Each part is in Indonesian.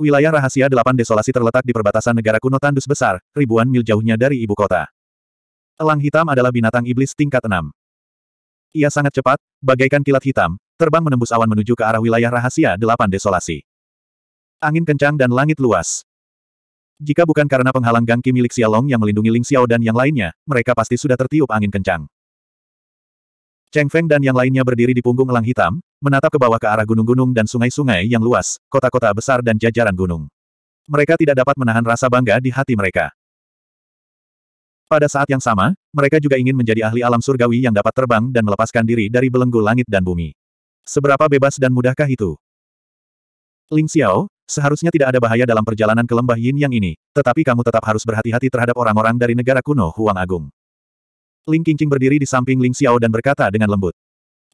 Wilayah rahasia delapan desolasi terletak di perbatasan negara kuno tandus besar, ribuan mil jauhnya dari ibu kota. Elang hitam adalah binatang iblis tingkat enam. Ia sangat cepat, bagaikan kilat hitam, terbang menembus awan menuju ke arah wilayah rahasia delapan desolasi. Angin kencang dan langit luas. Jika bukan karena penghalang gangki milik Xiaolong yang melindungi Ling Xiao dan yang lainnya, mereka pasti sudah tertiup angin kencang. Cheng Feng dan yang lainnya berdiri di punggung elang hitam, menatap ke bawah ke arah gunung-gunung dan sungai-sungai yang luas, kota-kota besar dan jajaran gunung. Mereka tidak dapat menahan rasa bangga di hati mereka. Pada saat yang sama, mereka juga ingin menjadi ahli alam surgawi yang dapat terbang dan melepaskan diri dari belenggu langit dan bumi. Seberapa bebas dan mudahkah itu? Ling Xiao, seharusnya tidak ada bahaya dalam perjalanan ke lembah Yin Yang ini, tetapi kamu tetap harus berhati-hati terhadap orang-orang dari negara kuno Huang Agung. Ling Qingqing berdiri di samping Ling Xiao dan berkata dengan lembut.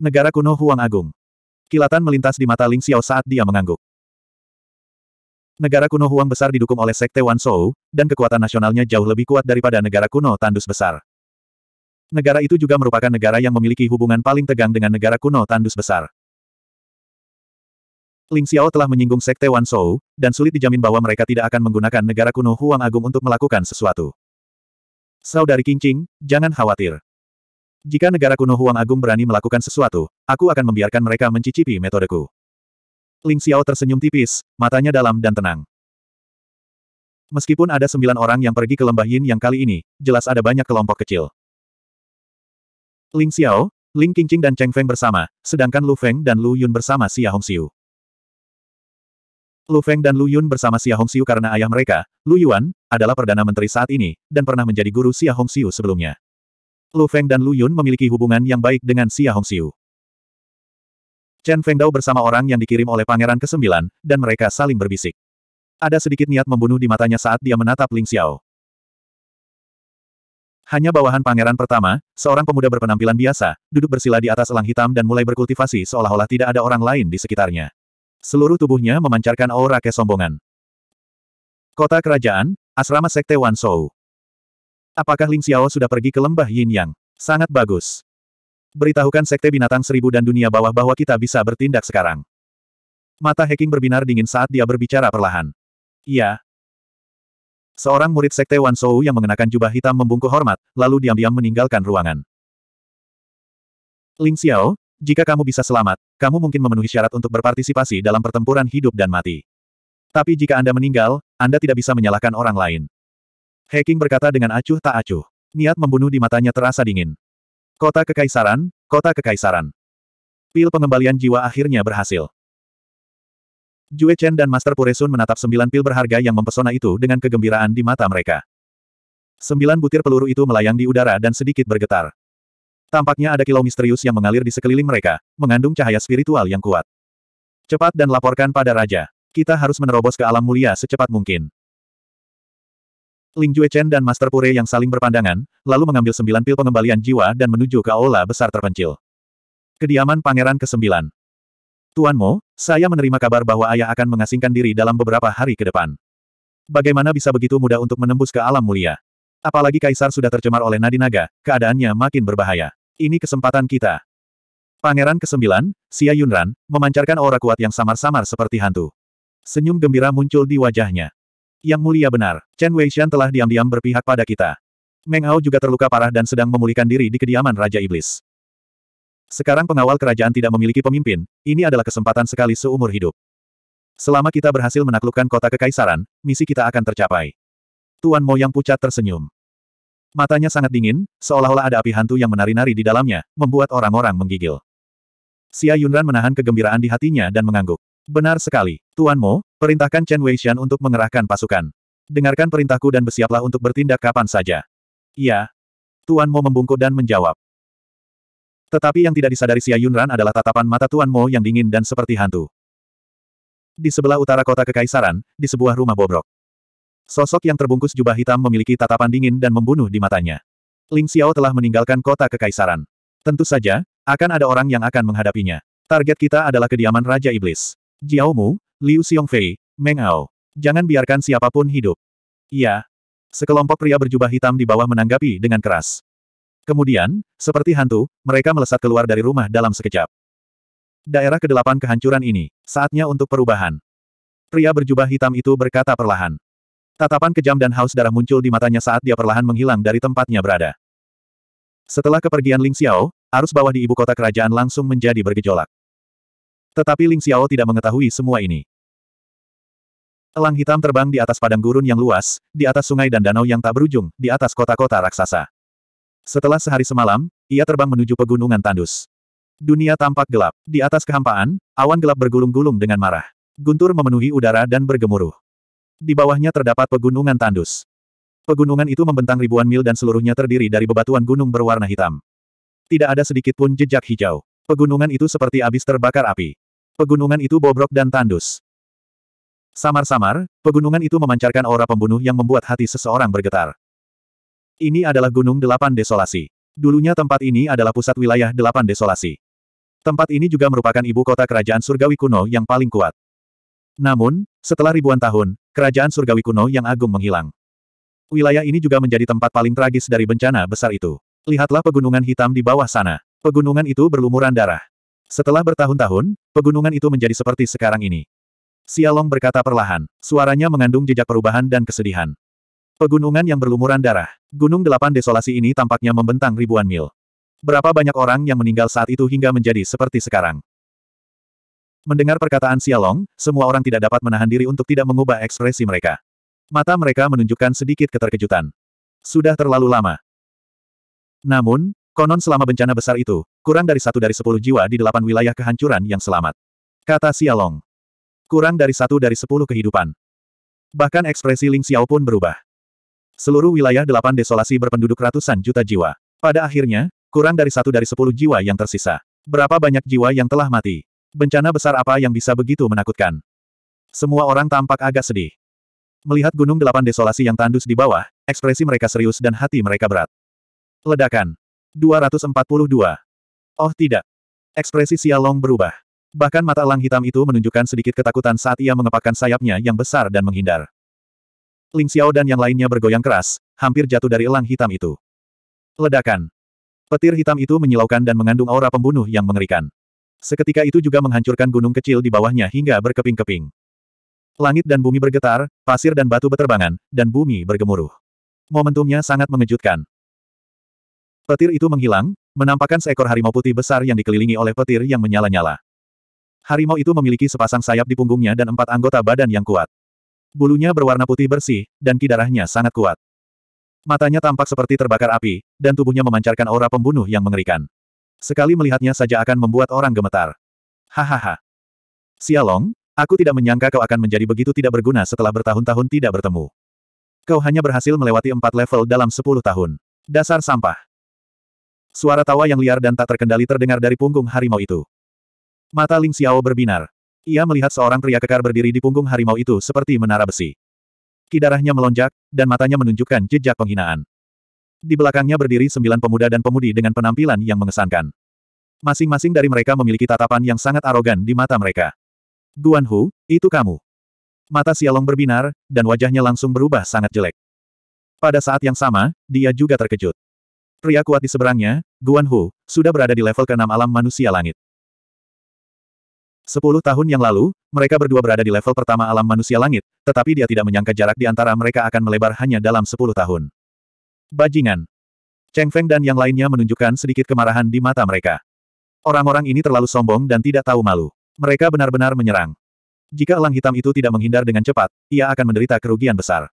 Negara kuno Huang Agung. Kilatan melintas di mata Ling Xiao saat dia mengangguk. Negara kuno Huang besar didukung oleh Sekte Wan Shou, dan kekuatan nasionalnya jauh lebih kuat daripada negara kuno Tandus besar. Negara itu juga merupakan negara yang memiliki hubungan paling tegang dengan negara kuno Tandus besar. Ling Xiao telah menyinggung Sekte Wan Shou, dan sulit dijamin bahwa mereka tidak akan menggunakan negara kuno Huang Agung untuk melakukan sesuatu. Saudari Kincing, jangan khawatir. Jika negara kuno Huang Agung berani melakukan sesuatu, aku akan membiarkan mereka mencicipi metodeku. Ling Xiao tersenyum tipis, matanya dalam dan tenang. Meskipun ada sembilan orang yang pergi ke lembah Yin yang kali ini, jelas ada banyak kelompok kecil. Ling Xiao, Ling Qingqing dan Cheng Feng bersama, sedangkan Lu Feng dan Lu Yun bersama Xia Hongxiu. Lu Feng dan Lu Yun bersama Xia Hongxiu karena ayah mereka, Lu Yuan, adalah Perdana Menteri saat ini, dan pernah menjadi guru Xia Hongxiu sebelumnya. Lu Feng dan Lu Yun memiliki hubungan yang baik dengan Xia Hongxiu. Chen Fengdao bersama orang yang dikirim oleh Pangeran ke-9, dan mereka saling berbisik. Ada sedikit niat membunuh di matanya saat dia menatap Ling Xiao. Hanya bawahan pangeran pertama, seorang pemuda berpenampilan biasa, duduk bersila di atas elang hitam dan mulai berkultivasi seolah-olah tidak ada orang lain di sekitarnya. Seluruh tubuhnya memancarkan aura kesombongan. Kota Kerajaan, Asrama Sekte Wan Shou. Apakah Ling Xiao sudah pergi ke lembah Yin Yang? Sangat bagus. Beritahukan Sekte Binatang Seribu dan dunia bawah bahwa kita bisa bertindak sekarang. Mata Heking berbinar dingin saat dia berbicara perlahan. Iya. Seorang murid Sekte Wan Shou yang mengenakan jubah hitam membungkuk hormat, lalu diam-diam meninggalkan ruangan. Ling Xiao, jika kamu bisa selamat, kamu mungkin memenuhi syarat untuk berpartisipasi dalam pertempuran hidup dan mati. Tapi jika Anda meninggal, Anda tidak bisa menyalahkan orang lain. Heking berkata dengan acuh tak acuh. Niat membunuh di matanya terasa dingin. Kota Kekaisaran, Kota Kekaisaran. Pil pengembalian jiwa akhirnya berhasil. Jue Chen dan Master Puresun menatap sembilan pil berharga yang mempesona itu dengan kegembiraan di mata mereka. Sembilan butir peluru itu melayang di udara dan sedikit bergetar. Tampaknya ada kilau misterius yang mengalir di sekeliling mereka, mengandung cahaya spiritual yang kuat. Cepat dan laporkan pada Raja. Kita harus menerobos ke alam mulia secepat mungkin. Ling Chen dan Master Pure yang saling berpandangan, lalu mengambil sembilan pil pengembalian jiwa dan menuju ke aula besar terpencil. Kediaman Pangeran ke-9. Tuan Mo, saya menerima kabar bahwa ayah akan mengasingkan diri dalam beberapa hari ke depan. Bagaimana bisa begitu mudah untuk menembus ke alam mulia? Apalagi Kaisar sudah tercemar oleh nadi naga, keadaannya makin berbahaya. Ini kesempatan kita. Pangeran ke-9, Xia Yunran, memancarkan aura kuat yang samar-samar seperti hantu. Senyum gembira muncul di wajahnya. Yang mulia benar, Chen Weishan telah diam-diam berpihak pada kita. Meng Hao juga terluka parah dan sedang memulihkan diri di kediaman Raja Iblis. Sekarang pengawal kerajaan tidak memiliki pemimpin, ini adalah kesempatan sekali seumur hidup. Selama kita berhasil menaklukkan kota kekaisaran, misi kita akan tercapai. Tuan Mo yang pucat tersenyum. Matanya sangat dingin, seolah-olah ada api hantu yang menari-nari di dalamnya, membuat orang-orang menggigil. Xia Yunran menahan kegembiraan di hatinya dan mengangguk. Benar sekali, Tuan Mo, perintahkan Chen Weishan untuk mengerahkan pasukan. Dengarkan perintahku dan bersiaplah untuk bertindak kapan saja. Iya. Tuan Mo membungkuk dan menjawab. Tetapi yang tidak disadari Xia Yunran adalah tatapan mata Tuan Mo yang dingin dan seperti hantu. Di sebelah utara kota Kekaisaran, di sebuah rumah bobrok. Sosok yang terbungkus jubah hitam memiliki tatapan dingin dan membunuh di matanya. Ling Xiao telah meninggalkan kota kekaisaran. Tentu saja, akan ada orang yang akan menghadapinya. Target kita adalah kediaman Raja Iblis. Jiao Mu, Liu Xiongfei, Meng Ao, Jangan biarkan siapapun hidup. Iya. Sekelompok pria berjubah hitam di bawah menanggapi dengan keras. Kemudian, seperti hantu, mereka melesat keluar dari rumah dalam sekejap. Daerah kedelapan kehancuran ini, saatnya untuk perubahan. Pria berjubah hitam itu berkata perlahan. Tatapan kejam dan haus darah muncul di matanya saat dia perlahan menghilang dari tempatnya berada. Setelah kepergian Ling Xiao, arus bawah di ibu kota kerajaan langsung menjadi bergejolak. Tetapi Ling Xiao tidak mengetahui semua ini. Elang hitam terbang di atas padang gurun yang luas, di atas sungai dan danau yang tak berujung, di atas kota-kota raksasa. Setelah sehari semalam, ia terbang menuju pegunungan tandus. Dunia tampak gelap. Di atas kehampaan, awan gelap bergulung-gulung dengan marah. Guntur memenuhi udara dan bergemuruh. Di bawahnya terdapat pegunungan tandus. Pegunungan itu membentang ribuan mil dan seluruhnya terdiri dari bebatuan gunung berwarna hitam. Tidak ada sedikit pun jejak hijau. Pegunungan itu seperti abis terbakar api. Pegunungan itu bobrok dan tandus. Samar-samar, pegunungan itu memancarkan aura pembunuh yang membuat hati seseorang bergetar. Ini adalah Gunung Delapan Desolasi. Dulunya tempat ini adalah pusat wilayah Delapan Desolasi. Tempat ini juga merupakan ibu kota kerajaan surgawi kuno yang paling kuat. Namun, setelah ribuan tahun, kerajaan surgawi kuno yang agung menghilang. Wilayah ini juga menjadi tempat paling tragis dari bencana besar itu. Lihatlah pegunungan hitam di bawah sana. Pegunungan itu berlumuran darah. Setelah bertahun-tahun, pegunungan itu menjadi seperti sekarang ini. Xialong berkata perlahan, suaranya mengandung jejak perubahan dan kesedihan. Pegunungan yang berlumuran darah, Gunung Delapan Desolasi ini tampaknya membentang ribuan mil. Berapa banyak orang yang meninggal saat itu hingga menjadi seperti sekarang. Mendengar perkataan Xiaolong, semua orang tidak dapat menahan diri untuk tidak mengubah ekspresi mereka. Mata mereka menunjukkan sedikit keterkejutan. Sudah terlalu lama. Namun, konon selama bencana besar itu, kurang dari satu dari sepuluh jiwa di delapan wilayah kehancuran yang selamat. Kata Xiaolong. Kurang dari satu dari sepuluh kehidupan. Bahkan ekspresi Ling Xiao pun berubah. Seluruh wilayah delapan desolasi berpenduduk ratusan juta jiwa. Pada akhirnya, kurang dari satu dari sepuluh jiwa yang tersisa. Berapa banyak jiwa yang telah mati? Bencana besar apa yang bisa begitu menakutkan? Semua orang tampak agak sedih. Melihat gunung delapan desolasi yang tandus di bawah, ekspresi mereka serius dan hati mereka berat. Ledakan. 242. Oh tidak. Ekspresi Long berubah. Bahkan mata elang hitam itu menunjukkan sedikit ketakutan saat ia mengepakkan sayapnya yang besar dan menghindar. Ling Xiao dan yang lainnya bergoyang keras, hampir jatuh dari elang hitam itu. Ledakan. Petir hitam itu menyilaukan dan mengandung aura pembunuh yang mengerikan. Seketika itu juga menghancurkan gunung kecil di bawahnya hingga berkeping-keping. Langit dan bumi bergetar, pasir dan batu berterbangan, dan bumi bergemuruh. Momentumnya sangat mengejutkan. Petir itu menghilang, menampakkan seekor harimau putih besar yang dikelilingi oleh petir yang menyala-nyala. Harimau itu memiliki sepasang sayap di punggungnya dan empat anggota badan yang kuat. Bulunya berwarna putih bersih, dan kidarahnya sangat kuat. Matanya tampak seperti terbakar api, dan tubuhnya memancarkan aura pembunuh yang mengerikan. Sekali melihatnya saja akan membuat orang gemetar. Hahaha. Xiaolong, aku tidak menyangka kau akan menjadi begitu tidak berguna setelah bertahun-tahun tidak bertemu. Kau hanya berhasil melewati empat level dalam sepuluh tahun. Dasar sampah. Suara tawa yang liar dan tak terkendali terdengar dari punggung harimau itu. Mata Ling Xiao berbinar. Ia melihat seorang pria kekar berdiri di punggung harimau itu seperti menara besi. Kidarahnya melonjak, dan matanya menunjukkan jejak penghinaan. Di belakangnya berdiri sembilan pemuda dan pemudi dengan penampilan yang mengesankan. Masing-masing dari mereka memiliki tatapan yang sangat arogan di mata mereka. Guan Hu, itu kamu. Mata Xialong berbinar, dan wajahnya langsung berubah sangat jelek. Pada saat yang sama, dia juga terkejut. Pria kuat di seberangnya, Guan Hu, sudah berada di level keenam alam manusia langit. Sepuluh tahun yang lalu, mereka berdua berada di level pertama alam manusia langit, tetapi dia tidak menyangka jarak di antara mereka akan melebar hanya dalam sepuluh tahun. Bajingan. Cheng Feng dan yang lainnya menunjukkan sedikit kemarahan di mata mereka. Orang-orang ini terlalu sombong dan tidak tahu malu. Mereka benar-benar menyerang. Jika elang hitam itu tidak menghindar dengan cepat, ia akan menderita kerugian besar.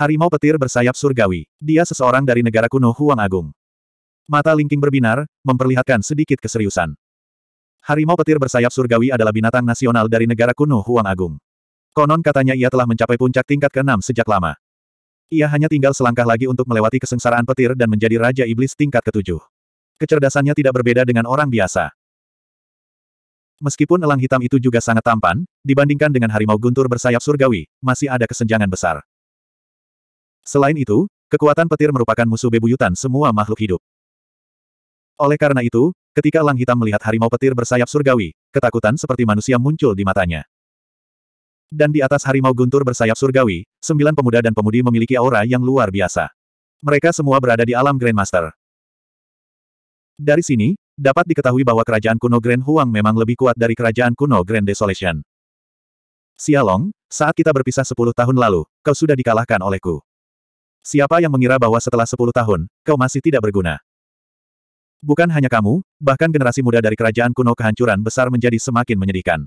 Harimau petir bersayap surgawi. Dia seseorang dari negara kuno Huang Agung. Mata Lingking berbinar, memperlihatkan sedikit keseriusan. Harimau petir bersayap surgawi adalah binatang nasional dari negara kuno Huang Agung. Konon katanya ia telah mencapai puncak tingkat ke-6 sejak lama. Ia hanya tinggal selangkah lagi untuk melewati kesengsaraan petir dan menjadi Raja Iblis tingkat ketujuh. Kecerdasannya tidak berbeda dengan orang biasa. Meskipun elang hitam itu juga sangat tampan, dibandingkan dengan harimau guntur bersayap surgawi, masih ada kesenjangan besar. Selain itu, kekuatan petir merupakan musuh bebuyutan semua makhluk hidup. Oleh karena itu, ketika elang hitam melihat harimau petir bersayap surgawi, ketakutan seperti manusia muncul di matanya. Dan di atas harimau guntur bersayap surgawi, sembilan pemuda dan pemudi memiliki aura yang luar biasa. Mereka semua berada di alam Grandmaster. Dari sini, dapat diketahui bahwa kerajaan kuno Grand Huang memang lebih kuat dari kerajaan kuno Grand Desolation. Xialong, saat kita berpisah sepuluh tahun lalu, kau sudah dikalahkan olehku. Siapa yang mengira bahwa setelah sepuluh tahun, kau masih tidak berguna? Bukan hanya kamu, bahkan generasi muda dari kerajaan kuno kehancuran besar menjadi semakin menyedihkan.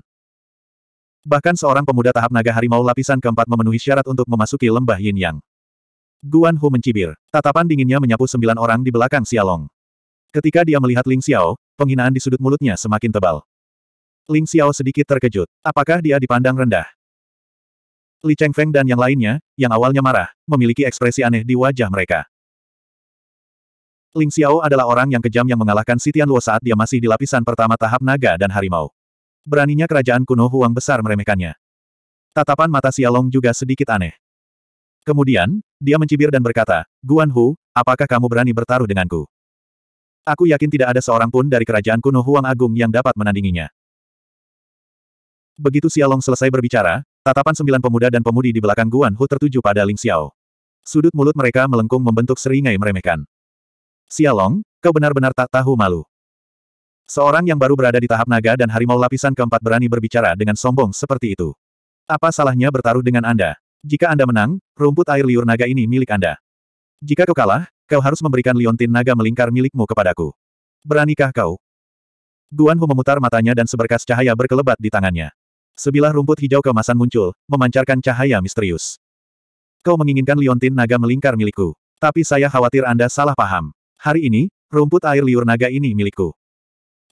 Bahkan seorang pemuda tahap naga harimau lapisan keempat memenuhi syarat untuk memasuki lembah Yin Yang. Guan Hu mencibir. Tatapan dinginnya menyapu sembilan orang di belakang Xiaolong. Ketika dia melihat Ling Xiao, penghinaan di sudut mulutnya semakin tebal. Ling Xiao sedikit terkejut. Apakah dia dipandang rendah? Li Cheng Feng dan yang lainnya, yang awalnya marah, memiliki ekspresi aneh di wajah mereka. Ling Xiao adalah orang yang kejam yang mengalahkan Sitian Luo saat dia masih di lapisan pertama tahap naga dan harimau. Beraninya kerajaan kuno Huang besar meremehkannya. Tatapan mata Xialong juga sedikit aneh. Kemudian, dia mencibir dan berkata, Guan Hu, apakah kamu berani bertaruh denganku? Aku yakin tidak ada seorang pun dari kerajaan kuno Huang Agung yang dapat menandinginya. Begitu Xialong selesai berbicara, tatapan sembilan pemuda dan pemudi di belakang Guan Hu tertuju pada Ling Xiao. Sudut mulut mereka melengkung membentuk seringai meremehkan. Xialong, kau benar-benar tak tahu malu. Seorang yang baru berada di tahap naga dan harimau lapisan keempat berani berbicara dengan sombong seperti itu. Apa salahnya bertaruh dengan Anda? Jika Anda menang, rumput air liur naga ini milik Anda. Jika kau kalah, kau harus memberikan liontin naga melingkar milikmu kepadaku. Beranikah kau? Guan Hu memutar matanya dan seberkas cahaya berkelebat di tangannya. Sebilah rumput hijau kemasan muncul, memancarkan cahaya misterius. Kau menginginkan liontin naga melingkar milikku. Tapi saya khawatir Anda salah paham. Hari ini, rumput air liur naga ini milikku.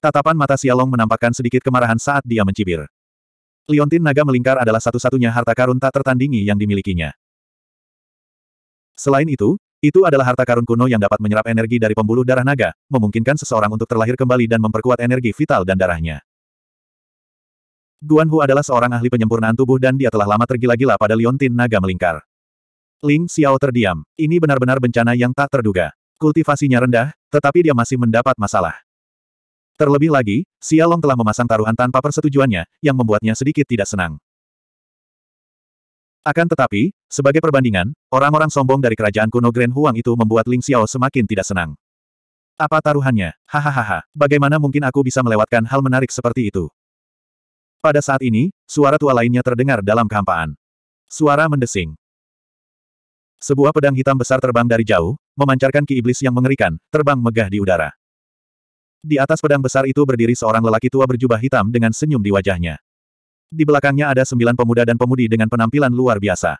Tatapan mata Xiaolong menampakkan sedikit kemarahan saat dia mencibir. Liontin naga melingkar adalah satu-satunya harta karun tak tertandingi yang dimilikinya. Selain itu, itu adalah harta karun kuno yang dapat menyerap energi dari pembuluh darah naga, memungkinkan seseorang untuk terlahir kembali dan memperkuat energi vital dan darahnya. Guan Hu adalah seorang ahli penyempurnaan tubuh dan dia telah lama tergila-gila pada liontin naga melingkar. Ling Xiao terdiam. Ini benar-benar bencana yang tak terduga. Kultivasinya rendah, tetapi dia masih mendapat masalah. Terlebih lagi, Xiaolong telah memasang taruhan tanpa persetujuannya, yang membuatnya sedikit tidak senang. Akan tetapi, sebagai perbandingan, orang-orang sombong dari kerajaan kuno Grand Huang itu membuat Ling Xiao semakin tidak senang. Apa taruhannya? Hahaha, bagaimana mungkin aku bisa melewatkan hal menarik seperti itu? Pada saat ini, suara tua lainnya terdengar dalam kehampaan. Suara mendesing. Sebuah pedang hitam besar terbang dari jauh, memancarkan ki iblis yang mengerikan, terbang megah di udara. Di atas pedang besar itu berdiri seorang lelaki tua berjubah hitam dengan senyum di wajahnya. Di belakangnya ada sembilan pemuda dan pemudi dengan penampilan luar biasa.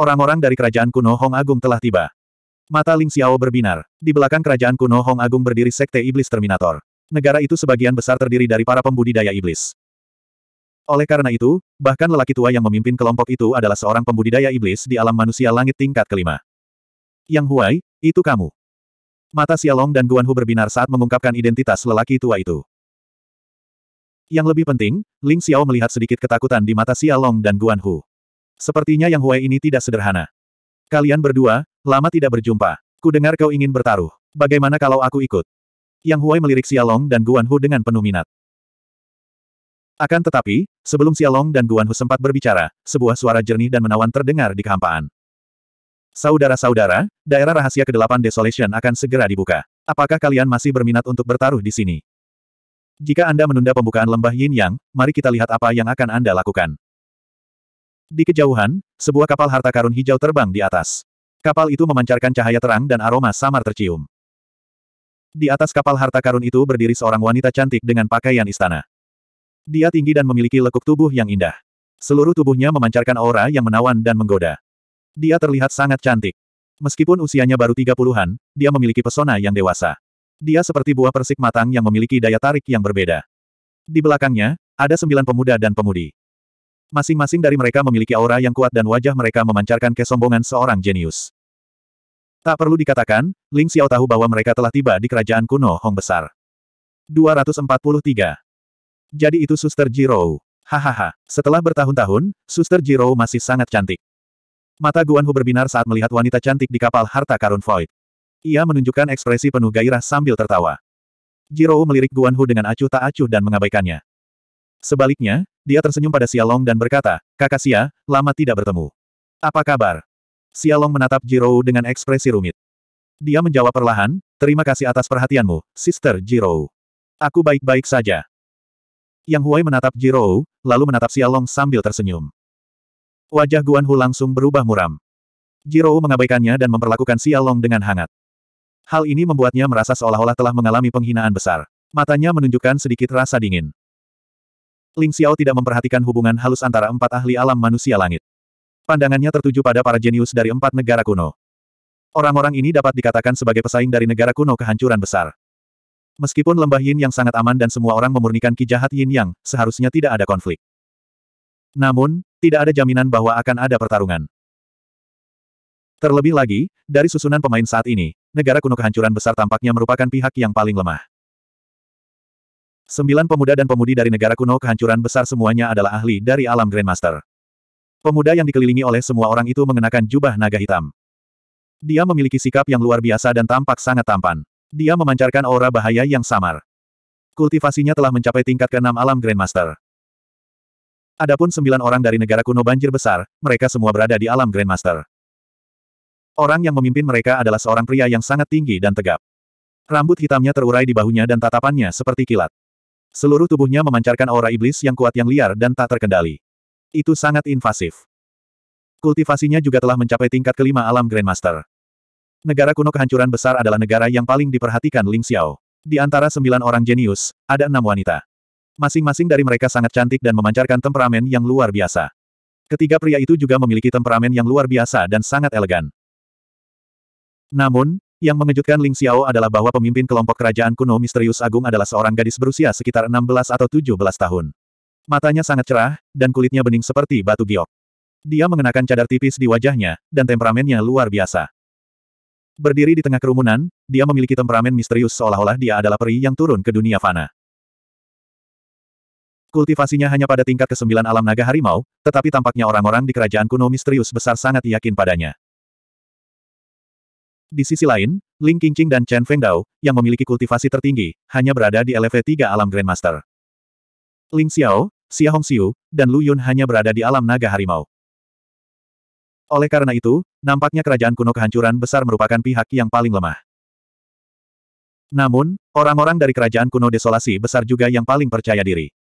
Orang-orang dari kerajaan kuno Hong Agung telah tiba. Mata Ling Xiao berbinar. Di belakang kerajaan kuno Hong Agung berdiri sekte iblis Terminator. Negara itu sebagian besar terdiri dari para pembudidaya iblis. Oleh karena itu, bahkan lelaki tua yang memimpin kelompok itu adalah seorang pembudidaya iblis di alam manusia langit tingkat kelima. Yang Huai, itu kamu. Mata Xiaolong dan Guanhu berbinar saat mengungkapkan identitas lelaki tua itu. Yang lebih penting, Ling Xiao melihat sedikit ketakutan di mata Xiaolong dan Guanhu. Sepertinya Yang Huai ini tidak sederhana. Kalian berdua, lama tidak berjumpa. Ku dengar kau ingin bertaruh. Bagaimana kalau aku ikut? Yang Huai melirik Xiaolong dan Guanhu dengan penuh minat. Akan tetapi, sebelum Xiaolong dan Guanhu sempat berbicara, sebuah suara jernih dan menawan terdengar di kehampaan. Saudara-saudara, daerah rahasia ke-8 Desolation akan segera dibuka. Apakah kalian masih berminat untuk bertaruh di sini? Jika Anda menunda pembukaan lembah Yin Yang, mari kita lihat apa yang akan Anda lakukan. Di kejauhan, sebuah kapal harta karun hijau terbang di atas. Kapal itu memancarkan cahaya terang dan aroma samar tercium. Di atas kapal harta karun itu berdiri seorang wanita cantik dengan pakaian istana. Dia tinggi dan memiliki lekuk tubuh yang indah. Seluruh tubuhnya memancarkan aura yang menawan dan menggoda. Dia terlihat sangat cantik. Meskipun usianya baru tiga puluhan, dia memiliki pesona yang dewasa. Dia seperti buah persik matang yang memiliki daya tarik yang berbeda. Di belakangnya, ada sembilan pemuda dan pemudi. Masing-masing dari mereka memiliki aura yang kuat dan wajah mereka memancarkan kesombongan seorang jenius. Tak perlu dikatakan, Ling Xiao tahu bahwa mereka telah tiba di kerajaan kuno Hong Besar. 243. Jadi itu Suster Jiro. Hahaha, setelah bertahun-tahun, Suster Jiro masih sangat cantik. Mata Guan Hu berbinar saat melihat wanita cantik di kapal harta karun Void. Ia menunjukkan ekspresi penuh gairah sambil tertawa. Jirou melirik Guan Hu dengan acuh tak acuh dan mengabaikannya. Sebaliknya, dia tersenyum pada Xialong dan berkata, Kakak Xia, lama tidak bertemu. Apa kabar? Xialong menatap Jirou dengan ekspresi rumit. Dia menjawab perlahan, terima kasih atas perhatianmu, Sister Jirou. Aku baik-baik saja. Yang Huai menatap Jirou, lalu menatap Xialong sambil tersenyum. Wajah Guan Hu langsung berubah muram. Jirou mengabaikannya dan memperlakukan Long dengan hangat. Hal ini membuatnya merasa seolah-olah telah mengalami penghinaan besar. Matanya menunjukkan sedikit rasa dingin. Ling Xiao tidak memperhatikan hubungan halus antara empat ahli alam manusia langit. Pandangannya tertuju pada para jenius dari empat negara kuno. Orang-orang ini dapat dikatakan sebagai pesaing dari negara kuno kehancuran besar. Meskipun lembah yin yang sangat aman dan semua orang memurnikan ki jahat yin yang, seharusnya tidak ada konflik. Namun, tidak ada jaminan bahwa akan ada pertarungan. Terlebih lagi, dari susunan pemain saat ini, negara kuno kehancuran besar tampaknya merupakan pihak yang paling lemah. Sembilan pemuda dan pemudi dari negara kuno kehancuran besar semuanya adalah ahli dari alam Grandmaster. Pemuda yang dikelilingi oleh semua orang itu mengenakan jubah naga hitam. Dia memiliki sikap yang luar biasa dan tampak sangat tampan. Dia memancarkan aura bahaya yang samar. Kultivasinya telah mencapai tingkat keenam alam Grandmaster. Adapun sembilan orang dari negara kuno banjir besar, mereka semua berada di alam Grandmaster. Orang yang memimpin mereka adalah seorang pria yang sangat tinggi dan tegap. Rambut hitamnya terurai di bahunya dan tatapannya seperti kilat. Seluruh tubuhnya memancarkan aura iblis yang kuat yang liar dan tak terkendali. Itu sangat invasif. Kultivasinya juga telah mencapai tingkat kelima alam Grandmaster. Negara kuno kehancuran besar adalah negara yang paling diperhatikan Ling Xiao. Di antara sembilan orang jenius, ada enam wanita. Masing-masing dari mereka sangat cantik dan memancarkan temperamen yang luar biasa. Ketiga pria itu juga memiliki temperamen yang luar biasa dan sangat elegan. Namun, yang mengejutkan Ling Xiao adalah bahwa pemimpin kelompok kerajaan kuno misterius agung adalah seorang gadis berusia sekitar 16 atau 17 tahun. Matanya sangat cerah, dan kulitnya bening seperti batu giok. Dia mengenakan cadar tipis di wajahnya, dan temperamennya luar biasa. Berdiri di tengah kerumunan, dia memiliki temperamen misterius seolah-olah dia adalah peri yang turun ke dunia fana. Kultivasinya hanya pada tingkat ke-9 alam naga harimau, tetapi tampaknya orang-orang di kerajaan kuno misterius besar sangat yakin padanya. Di sisi lain, Ling Qingqing dan Chen Fengdao, yang memiliki kultivasi tertinggi, hanya berada di level 3 alam Grandmaster. Ling Xiao, Xia Hongxiu, dan Lu Yun hanya berada di alam naga harimau. Oleh karena itu, nampaknya kerajaan kuno kehancuran besar merupakan pihak yang paling lemah. Namun, orang-orang dari kerajaan kuno desolasi besar juga yang paling percaya diri.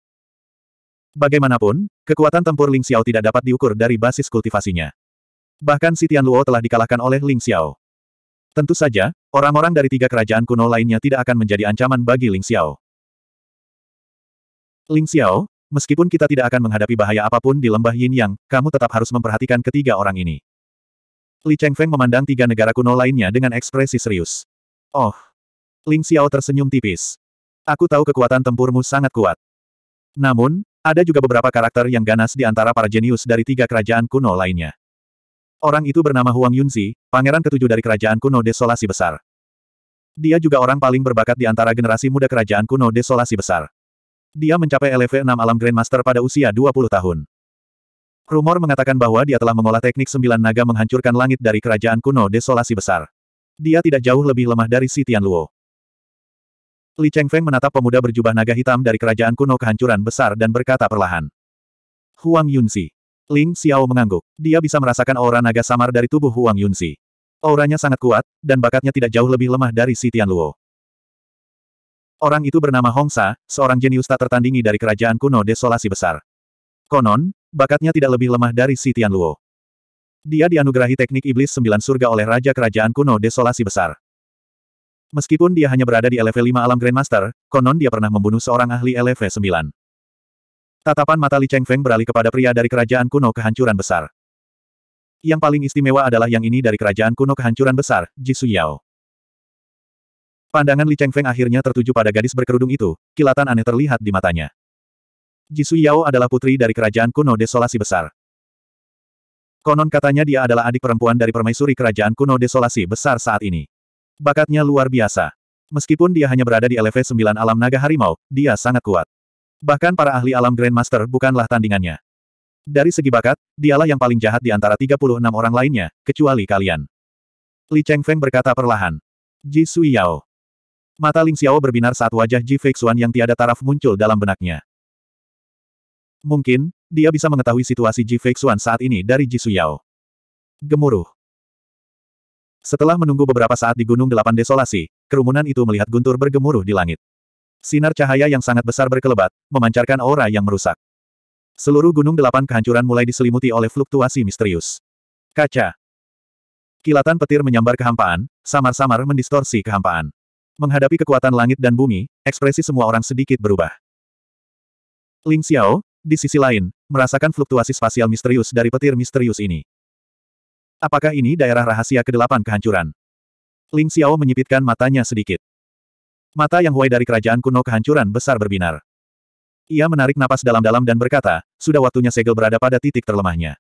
Bagaimanapun, kekuatan tempur Ling Xiao tidak dapat diukur dari basis kultivasinya. Bahkan si Tian Luo telah dikalahkan oleh Ling Xiao. Tentu saja, orang-orang dari tiga kerajaan kuno lainnya tidak akan menjadi ancaman bagi Ling Xiao. Ling Xiao, meskipun kita tidak akan menghadapi bahaya apapun di lembah Yin Yang, kamu tetap harus memperhatikan ketiga orang ini. Li Cheng Feng memandang tiga negara kuno lainnya dengan ekspresi serius. Oh. Ling Xiao tersenyum tipis. Aku tahu kekuatan tempurmu sangat kuat. Namun, ada juga beberapa karakter yang ganas di antara para jenius dari tiga kerajaan kuno lainnya. Orang itu bernama Huang Yunzi, pangeran ketujuh dari kerajaan kuno Desolasi Besar. Dia juga orang paling berbakat di antara generasi muda kerajaan kuno Desolasi Besar. Dia mencapai LV 6 alam Grandmaster pada usia 20 tahun. Rumor mengatakan bahwa dia telah mengolah teknik sembilan naga menghancurkan langit dari kerajaan kuno Desolasi Besar. Dia tidak jauh lebih lemah dari Si Luo. Li Chengfeng menatap pemuda berjubah naga hitam dari kerajaan kuno kehancuran besar dan berkata perlahan. Huang Yunsi. Ling Xiao mengangguk. Dia bisa merasakan aura naga samar dari tubuh Huang Yunsi. Auranya sangat kuat, dan bakatnya tidak jauh lebih lemah dari Si Tianluo. Orang itu bernama Hong Sa, seorang jenius tak tertandingi dari kerajaan kuno desolasi besar. Konon, bakatnya tidak lebih lemah dari Si Tianluo. Dia dianugerahi teknik iblis sembilan surga oleh Raja Kerajaan Kuno Desolasi Besar. Meskipun dia hanya berada di LV 5 alam Grandmaster, konon dia pernah membunuh seorang ahli LV 9. Tatapan mata Li Cheng Feng beralih kepada pria dari kerajaan kuno kehancuran besar. Yang paling istimewa adalah yang ini dari kerajaan kuno kehancuran besar, Ji Yao. Pandangan Li Cheng Feng akhirnya tertuju pada gadis berkerudung itu, kilatan aneh terlihat di matanya. Ji Yao adalah putri dari kerajaan kuno desolasi besar. Konon katanya dia adalah adik perempuan dari permaisuri kerajaan kuno desolasi besar saat ini. Bakatnya luar biasa. Meskipun dia hanya berada di LV 9 alam naga harimau, dia sangat kuat. Bahkan para ahli alam Grandmaster bukanlah tandingannya. Dari segi bakat, dialah yang paling jahat di antara 36 orang lainnya, kecuali kalian. Li Chengfeng berkata perlahan. Ji Sui Yao. Mata Ling Xiao berbinar saat wajah Ji Feixuan yang tiada taraf muncul dalam benaknya. Mungkin, dia bisa mengetahui situasi Ji Feixuan saat ini dari Ji Yao. Gemuruh. Setelah menunggu beberapa saat di Gunung Delapan Desolasi, kerumunan itu melihat guntur bergemuruh di langit. Sinar cahaya yang sangat besar berkelebat, memancarkan aura yang merusak. Seluruh Gunung Delapan Kehancuran mulai diselimuti oleh fluktuasi misterius. Kaca. Kilatan petir menyambar kehampaan, samar-samar mendistorsi kehampaan. Menghadapi kekuatan langit dan bumi, ekspresi semua orang sedikit berubah. Ling Xiao, di sisi lain, merasakan fluktuasi spasial misterius dari petir misterius ini. Apakah ini daerah rahasia ke kedelapan kehancuran? Ling Xiao menyipitkan matanya sedikit. Mata yang Huai dari kerajaan kuno kehancuran besar berbinar. Ia menarik napas dalam-dalam dan berkata, sudah waktunya segel berada pada titik terlemahnya.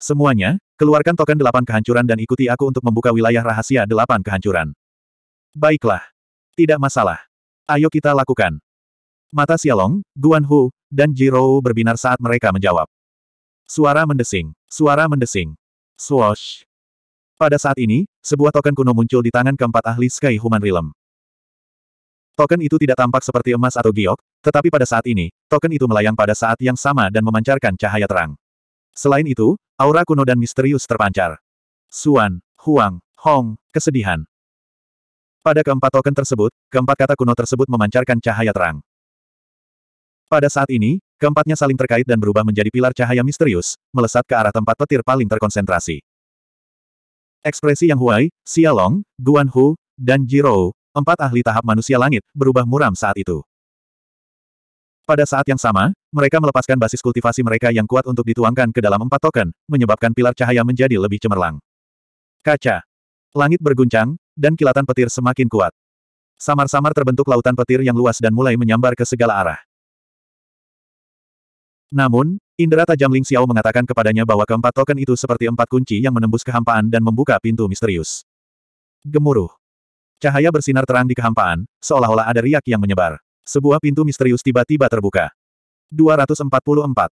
Semuanya, keluarkan token delapan kehancuran dan ikuti aku untuk membuka wilayah rahasia delapan kehancuran. Baiklah. Tidak masalah. Ayo kita lakukan. Mata Xialong, Guan Hu, dan Jirou berbinar saat mereka menjawab. Suara mendesing. Suara mendesing. Swoosh. Pada saat ini, sebuah token kuno muncul di tangan keempat ahli Sky Human Realm. Token itu tidak tampak seperti emas atau giok, tetapi pada saat ini, token itu melayang pada saat yang sama dan memancarkan cahaya terang. Selain itu, aura kuno dan misterius terpancar. Suan, Huang, Hong, kesedihan. Pada keempat token tersebut, keempat kata kuno tersebut memancarkan cahaya terang. Pada saat ini, Keempatnya saling terkait dan berubah menjadi pilar cahaya misterius, melesat ke arah tempat petir paling terkonsentrasi. Ekspresi Yang Huai, Xialong, Guan Hu, dan Jirou, empat ahli tahap manusia langit, berubah muram saat itu. Pada saat yang sama, mereka melepaskan basis kultivasi mereka yang kuat untuk dituangkan ke dalam empat token, menyebabkan pilar cahaya menjadi lebih cemerlang. Kaca. Langit berguncang, dan kilatan petir semakin kuat. Samar-samar terbentuk lautan petir yang luas dan mulai menyambar ke segala arah. Namun, Indra tajam Ling Xiao mengatakan kepadanya bahwa keempat token itu seperti empat kunci yang menembus kehampaan dan membuka pintu misterius. Gemuruh. Cahaya bersinar terang di kehampaan, seolah-olah ada riak yang menyebar. Sebuah pintu misterius tiba-tiba terbuka. 244.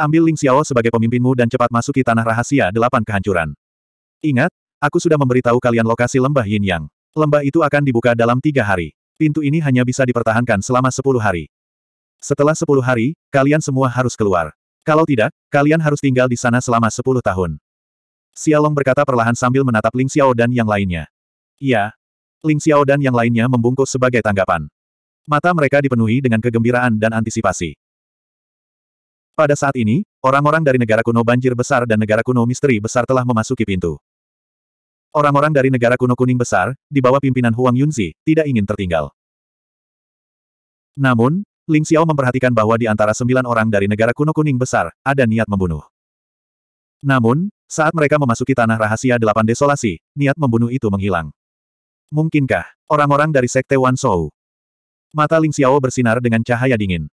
Ambil Ling Xiao sebagai pemimpinmu dan cepat masuki tanah rahasia delapan kehancuran. Ingat, aku sudah memberitahu kalian lokasi lembah Yin Yang. Lembah itu akan dibuka dalam tiga hari. Pintu ini hanya bisa dipertahankan selama sepuluh hari. Setelah sepuluh hari, kalian semua harus keluar. Kalau tidak, kalian harus tinggal di sana selama sepuluh tahun. Xiaolong berkata perlahan sambil menatap Ling Xiao dan yang lainnya. Iya. Ling Xiao dan yang lainnya membungkus sebagai tanggapan. Mata mereka dipenuhi dengan kegembiraan dan antisipasi. Pada saat ini, orang-orang dari negara kuno banjir besar dan negara kuno misteri besar telah memasuki pintu. Orang-orang dari negara kuno kuning besar, di bawah pimpinan Huang Yunzi, tidak ingin tertinggal. Namun, Ling Xiao memperhatikan bahwa di antara sembilan orang dari negara kuno kuning besar, ada niat membunuh. Namun, saat mereka memasuki tanah rahasia delapan desolasi, niat membunuh itu menghilang. Mungkinkah, orang-orang dari Sekte Wan Shou? Mata Ling Xiao bersinar dengan cahaya dingin.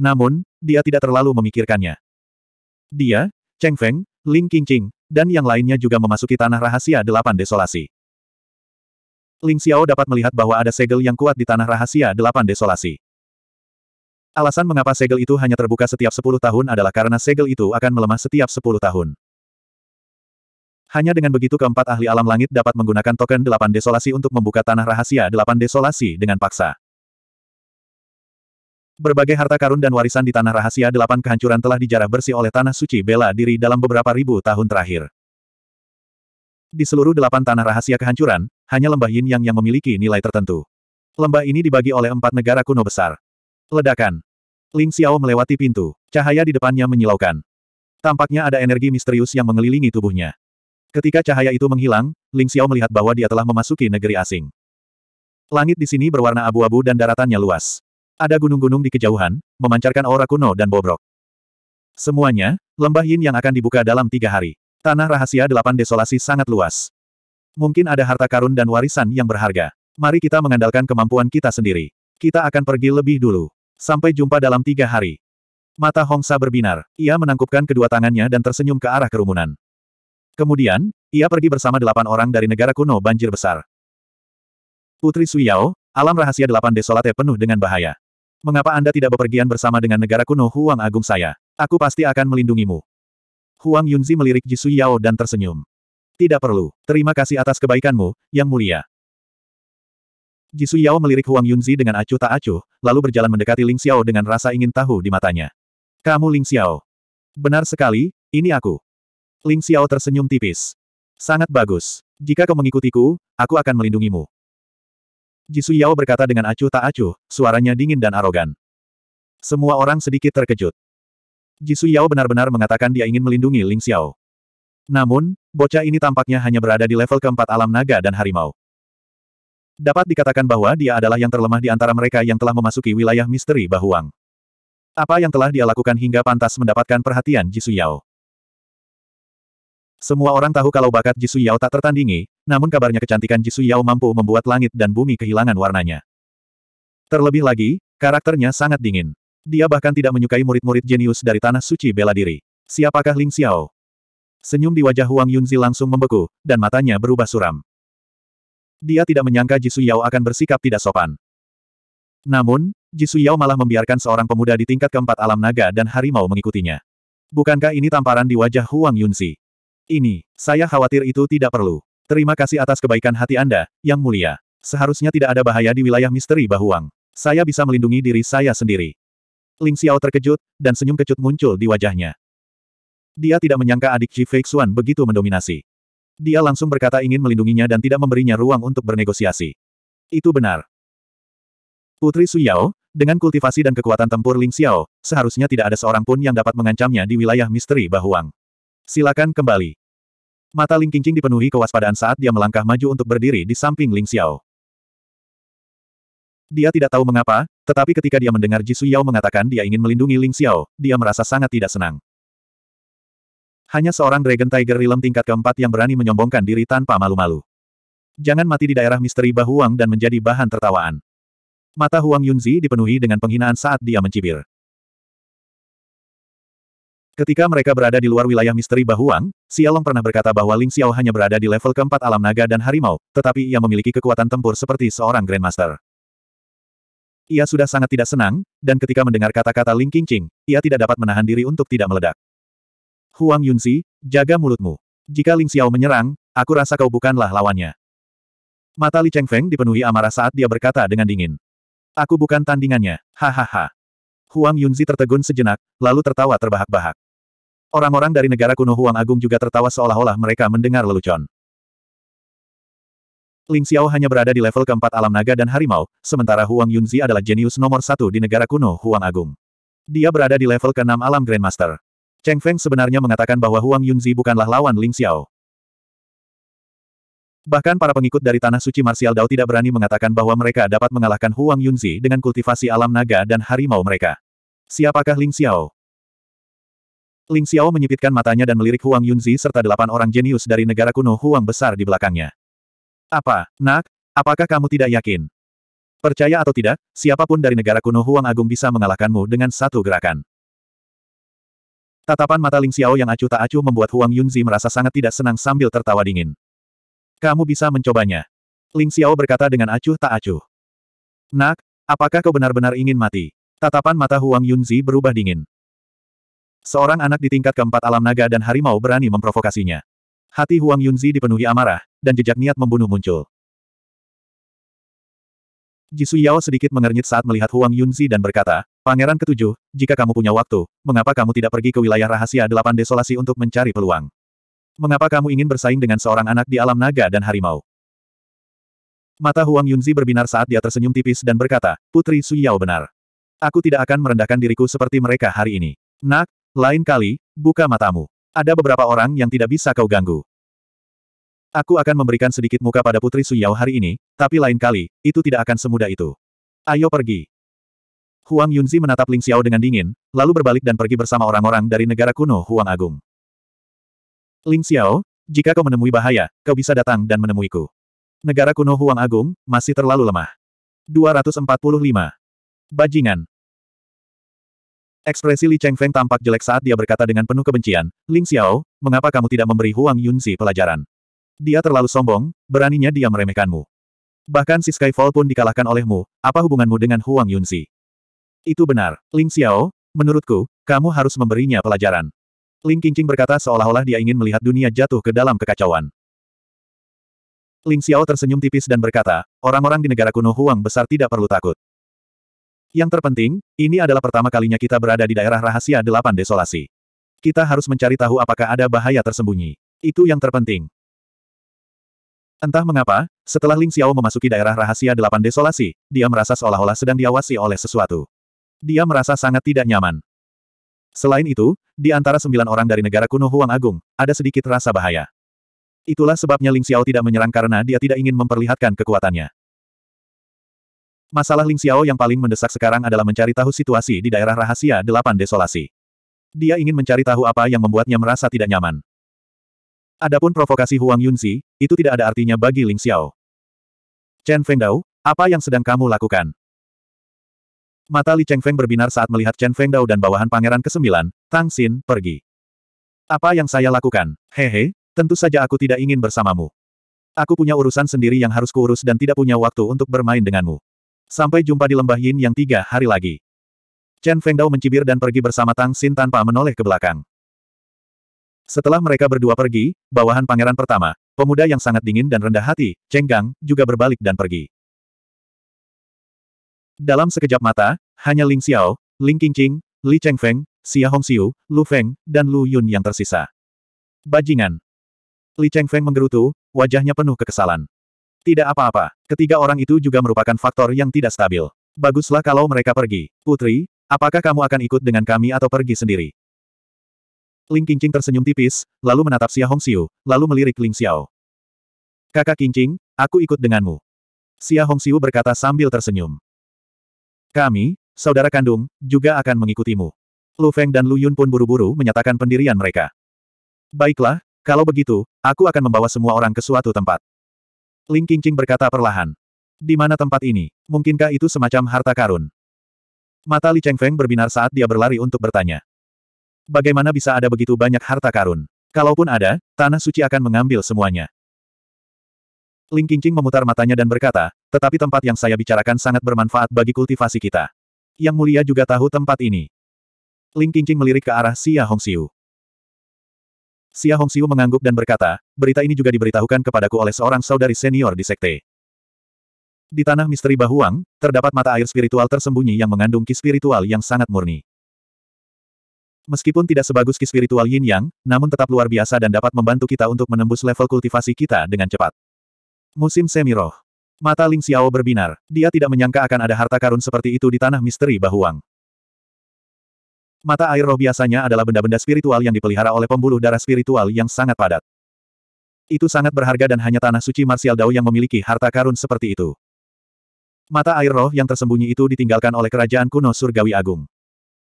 Namun, dia tidak terlalu memikirkannya. Dia, Cheng Feng, Ling Qingqing, dan yang lainnya juga memasuki tanah rahasia delapan desolasi. Ling Xiao dapat melihat bahwa ada segel yang kuat di tanah rahasia delapan desolasi. Alasan mengapa segel itu hanya terbuka setiap 10 tahun adalah karena segel itu akan melemah setiap 10 tahun. Hanya dengan begitu keempat ahli alam langit dapat menggunakan token delapan desolasi untuk membuka tanah rahasia delapan desolasi dengan paksa. Berbagai harta karun dan warisan di tanah rahasia delapan kehancuran telah dijarah bersih oleh tanah suci bela diri dalam beberapa ribu tahun terakhir. Di seluruh delapan tanah rahasia kehancuran, hanya lembah Yin Yang yang memiliki nilai tertentu. Lembah ini dibagi oleh empat negara kuno besar. Ledakan. Ling Xiao melewati pintu. Cahaya di depannya menyilaukan. Tampaknya ada energi misterius yang mengelilingi tubuhnya. Ketika cahaya itu menghilang, Ling Xiao melihat bahwa dia telah memasuki negeri asing. Langit di sini berwarna abu-abu dan daratannya luas. Ada gunung-gunung di kejauhan, memancarkan aura kuno dan bobrok. Semuanya, lembah yin yang akan dibuka dalam tiga hari. Tanah rahasia delapan desolasi sangat luas. Mungkin ada harta karun dan warisan yang berharga. Mari kita mengandalkan kemampuan kita sendiri. Kita akan pergi lebih dulu. Sampai jumpa dalam tiga hari. Mata Hongsa berbinar, ia menangkupkan kedua tangannya dan tersenyum ke arah kerumunan. Kemudian, ia pergi bersama delapan orang dari negara kuno banjir besar. Putri Suyao, alam rahasia delapan desolate penuh dengan bahaya. Mengapa Anda tidak bepergian bersama dengan negara kuno Huang Agung saya? Aku pasti akan melindungimu. Huang Yunzi melirik Ji Suyao dan tersenyum. Tidak perlu, terima kasih atas kebaikanmu, yang mulia. Jisu Yao melirik Huang Yunzi dengan acuh tak acuh, lalu berjalan mendekati Ling Xiao dengan rasa ingin tahu di matanya. Kamu Ling Xiao. Benar sekali, ini aku. Ling Xiao tersenyum tipis. Sangat bagus. Jika kau mengikutiku, aku akan melindungimu. Jisu Yao berkata dengan acuh tak acuh, suaranya dingin dan arogan. Semua orang sedikit terkejut. Jisu Yao benar-benar mengatakan dia ingin melindungi Ling Xiao. Namun, bocah ini tampaknya hanya berada di level keempat alam naga dan harimau. Dapat dikatakan bahwa dia adalah yang terlemah di antara mereka yang telah memasuki wilayah misteri Bahuang. Apa yang telah dia lakukan hingga pantas mendapatkan perhatian Jisu Yao? Semua orang tahu kalau bakat Jisu Yao tak tertandingi, namun kabarnya kecantikan Jisu Yao mampu membuat langit dan bumi kehilangan warnanya. Terlebih lagi, karakternya sangat dingin. Dia bahkan tidak menyukai murid-murid jenius dari tanah suci bela diri. Siapakah Ling Xiao? Senyum di wajah Huang Yunzi langsung membeku, dan matanya berubah suram. Dia tidak menyangka Jisu Yao akan bersikap tidak sopan. Namun, Jisu Yao malah membiarkan seorang pemuda di tingkat keempat alam naga dan harimau mengikutinya. Bukankah ini tamparan di wajah Huang Yunzi? Ini, saya khawatir itu tidak perlu. Terima kasih atas kebaikan hati Anda, Yang Mulia. Seharusnya tidak ada bahaya di wilayah misteri Bahuang. Saya bisa melindungi diri saya sendiri. Ling Xiao terkejut, dan senyum kecut muncul di wajahnya. Dia tidak menyangka adik Ji Feixuan begitu mendominasi. Dia langsung berkata ingin melindunginya dan tidak memberinya ruang untuk bernegosiasi. Itu benar. Putri Suyao, dengan kultivasi dan kekuatan tempur Ling Xiao, seharusnya tidak ada seorang pun yang dapat mengancamnya di wilayah misteri Bahuang. Silakan kembali. Mata Ling Qingqing dipenuhi kewaspadaan saat dia melangkah maju untuk berdiri di samping Ling Xiao. Dia tidak tahu mengapa, tetapi ketika dia mendengar Ji Suyao mengatakan dia ingin melindungi Ling Xiao, dia merasa sangat tidak senang. Hanya seorang Dragon Tiger Realm tingkat keempat yang berani menyombongkan diri tanpa malu-malu. Jangan mati di daerah misteri Bahuang dan menjadi bahan tertawaan. Mata Huang Yunzi dipenuhi dengan penghinaan saat dia mencibir. Ketika mereka berada di luar wilayah misteri Bahuang, Xiaolong pernah berkata bahwa Ling Xiao hanya berada di level keempat alam naga dan harimau, tetapi ia memiliki kekuatan tempur seperti seorang Grandmaster. Ia sudah sangat tidak senang, dan ketika mendengar kata-kata Ling Qingqing, ia tidak dapat menahan diri untuk tidak meledak. Huang Yunzi, jaga mulutmu. Jika Ling Xiao menyerang, aku rasa kau bukanlah lawannya. Mata Li Chengfeng dipenuhi amarah saat dia berkata dengan dingin. Aku bukan tandingannya, hahaha. Huang Yunzi tertegun sejenak, lalu tertawa terbahak-bahak. Orang-orang dari negara kuno Huang Agung juga tertawa seolah-olah mereka mendengar lelucon. Ling Xiao hanya berada di level keempat alam naga dan harimau, sementara Huang Yunzi adalah jenius nomor satu di negara kuno Huang Agung. Dia berada di level keenam alam Grandmaster. Cheng Feng sebenarnya mengatakan bahwa Huang Yunzi bukanlah lawan Ling Xiao. Bahkan para pengikut dari Tanah Suci Martial Dao tidak berani mengatakan bahwa mereka dapat mengalahkan Huang Yunzi dengan kultivasi alam naga dan harimau mereka. Siapakah Ling Xiao? Ling Xiao menyipitkan matanya dan melirik Huang Yunzi serta delapan orang jenius dari negara kuno Huang besar di belakangnya. Apa, nak? Apakah kamu tidak yakin? Percaya atau tidak, siapapun dari negara kuno Huang Agung bisa mengalahkanmu dengan satu gerakan. Tatapan mata Ling Xiao yang acuh tak acuh membuat Huang Yunzi merasa sangat tidak senang sambil tertawa dingin. Kamu bisa mencobanya. Ling Xiao berkata dengan acuh tak acuh. Nak, apakah kau benar-benar ingin mati? Tatapan mata Huang Yunzi berubah dingin. Seorang anak di tingkat keempat alam naga dan harimau berani memprovokasinya. Hati Huang Yunzi dipenuhi amarah, dan jejak niat membunuh muncul. Jisuyao sedikit mengernyit saat melihat Huang Yunzi dan berkata, Pangeran ketujuh, jika kamu punya waktu, mengapa kamu tidak pergi ke wilayah rahasia delapan desolasi untuk mencari peluang? Mengapa kamu ingin bersaing dengan seorang anak di alam naga dan harimau? Mata Huang Yunzi berbinar saat dia tersenyum tipis dan berkata, Putri Su Yao benar. Aku tidak akan merendahkan diriku seperti mereka hari ini. Nak, lain kali, buka matamu. Ada beberapa orang yang tidak bisa kau ganggu. Aku akan memberikan sedikit muka pada Putri Su Yao hari ini, tapi lain kali, itu tidak akan semudah itu. Ayo pergi. Huang Yunzi menatap Ling Xiao dengan dingin, lalu berbalik dan pergi bersama orang-orang dari negara kuno Huang Agung. Ling Xiao, jika kau menemui bahaya, kau bisa datang dan menemuiku. Negara kuno Huang Agung, masih terlalu lemah. 245. Bajingan. Ekspresi Li Cheng Feng tampak jelek saat dia berkata dengan penuh kebencian, Ling Xiao, mengapa kamu tidak memberi Huang Yunzi pelajaran? Dia terlalu sombong, beraninya dia meremehkanmu. Bahkan si Skyfall pun dikalahkan olehmu, apa hubunganmu dengan Huang Yunzi? Itu benar, Ling Xiao, menurutku, kamu harus memberinya pelajaran. Ling Qingqing berkata seolah-olah dia ingin melihat dunia jatuh ke dalam kekacauan. Ling Xiao tersenyum tipis dan berkata, orang-orang di negara kuno Huang besar tidak perlu takut. Yang terpenting, ini adalah pertama kalinya kita berada di daerah rahasia delapan desolasi. Kita harus mencari tahu apakah ada bahaya tersembunyi. Itu yang terpenting. Entah mengapa, setelah Ling Xiao memasuki daerah rahasia delapan desolasi, dia merasa seolah-olah sedang diawasi oleh sesuatu dia merasa sangat tidak nyaman. Selain itu, di antara sembilan orang dari negara kuno Huang Agung, ada sedikit rasa bahaya. Itulah sebabnya Ling Xiao tidak menyerang karena dia tidak ingin memperlihatkan kekuatannya. Masalah Ling Xiao yang paling mendesak sekarang adalah mencari tahu situasi di daerah rahasia delapan desolasi. Dia ingin mencari tahu apa yang membuatnya merasa tidak nyaman. Adapun provokasi Huang Yunzi, itu tidak ada artinya bagi Ling Xiao. Chen Fengdao, apa yang sedang kamu lakukan? Mata Li Cheng Feng berbinar saat melihat Chen Feng Dao dan bawahan pangeran ke-9, Tang Xin, pergi. Apa yang saya lakukan? Hehe, tentu saja aku tidak ingin bersamamu. Aku punya urusan sendiri yang harus kuurus dan tidak punya waktu untuk bermain denganmu. Sampai jumpa di lembah Yin yang tiga hari lagi. Chen Feng Dao mencibir dan pergi bersama Tang Xin tanpa menoleh ke belakang. Setelah mereka berdua pergi, bawahan pangeran pertama, pemuda yang sangat dingin dan rendah hati, Cheng Gang, juga berbalik dan pergi. Dalam sekejap mata, hanya Ling Xiao, Ling Qingqing, Li Chengfeng, Xia Hongxiu, Lu Feng, dan Lu Yun yang tersisa. Bajingan. Li Chengfeng menggerutu, wajahnya penuh kekesalan. Tidak apa-apa, ketiga orang itu juga merupakan faktor yang tidak stabil. Baguslah kalau mereka pergi. Putri, apakah kamu akan ikut dengan kami atau pergi sendiri? Ling Qingqing tersenyum tipis, lalu menatap Xia Hongxiu, lalu melirik Ling Xiao. Kakak Qingqing, aku ikut denganmu. Xia Hongxiu berkata sambil tersenyum. Kami, Saudara kandung, juga akan mengikutimu. Lu Feng dan Lu Yun pun buru-buru menyatakan pendirian mereka. Baiklah, kalau begitu, aku akan membawa semua orang ke suatu tempat. Ling Qingqing berkata perlahan. Di mana tempat ini? Mungkinkah itu semacam harta karun? Mata Li Chengfeng berbinar saat dia berlari untuk bertanya. Bagaimana bisa ada begitu banyak harta karun? Kalaupun ada, tanah suci akan mengambil semuanya. Ling Qingqing memutar matanya dan berkata, tetapi tempat yang saya bicarakan sangat bermanfaat bagi kultivasi kita. Yang mulia juga tahu tempat ini. Ling Qingqing melirik ke arah Xia Hongxiu. Xia Hongxiu mengangguk dan berkata, berita ini juga diberitahukan kepadaku oleh seorang saudari senior di sekte. Di tanah misteri Bahuang, terdapat mata air spiritual tersembunyi yang mengandung ki spiritual yang sangat murni. Meskipun tidak sebagus ki spiritual yin yang, namun tetap luar biasa dan dapat membantu kita untuk menembus level kultivasi kita dengan cepat. Musim Semiroh Mata Ling Xiao berbinar. Dia tidak menyangka akan ada harta karun seperti itu di tanah misteri Bahuang. Mata air roh biasanya adalah benda-benda spiritual yang dipelihara oleh pembuluh darah spiritual yang sangat padat. Itu sangat berharga dan hanya tanah suci Marsial Dao yang memiliki harta karun seperti itu. Mata air roh yang tersembunyi itu ditinggalkan oleh kerajaan kuno surgawi agung.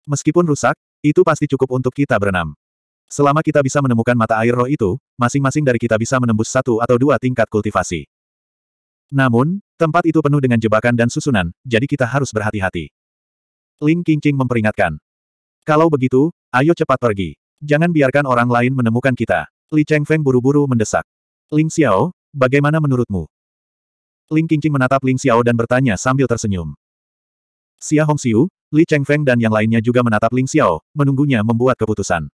Meskipun rusak, itu pasti cukup untuk kita berenam. Selama kita bisa menemukan mata air roh itu, masing-masing dari kita bisa menembus satu atau dua tingkat kultivasi. Namun, tempat itu penuh dengan jebakan dan susunan, jadi kita harus berhati-hati. Ling Qingqing memperingatkan. Kalau begitu, ayo cepat pergi. Jangan biarkan orang lain menemukan kita. Li Chengfeng buru-buru mendesak. Ling Xiao, bagaimana menurutmu? Ling Qingqing menatap Ling Xiao dan bertanya sambil tersenyum. Xia Hongxiu, Li Chengfeng dan yang lainnya juga menatap Ling Xiao, menunggunya membuat keputusan.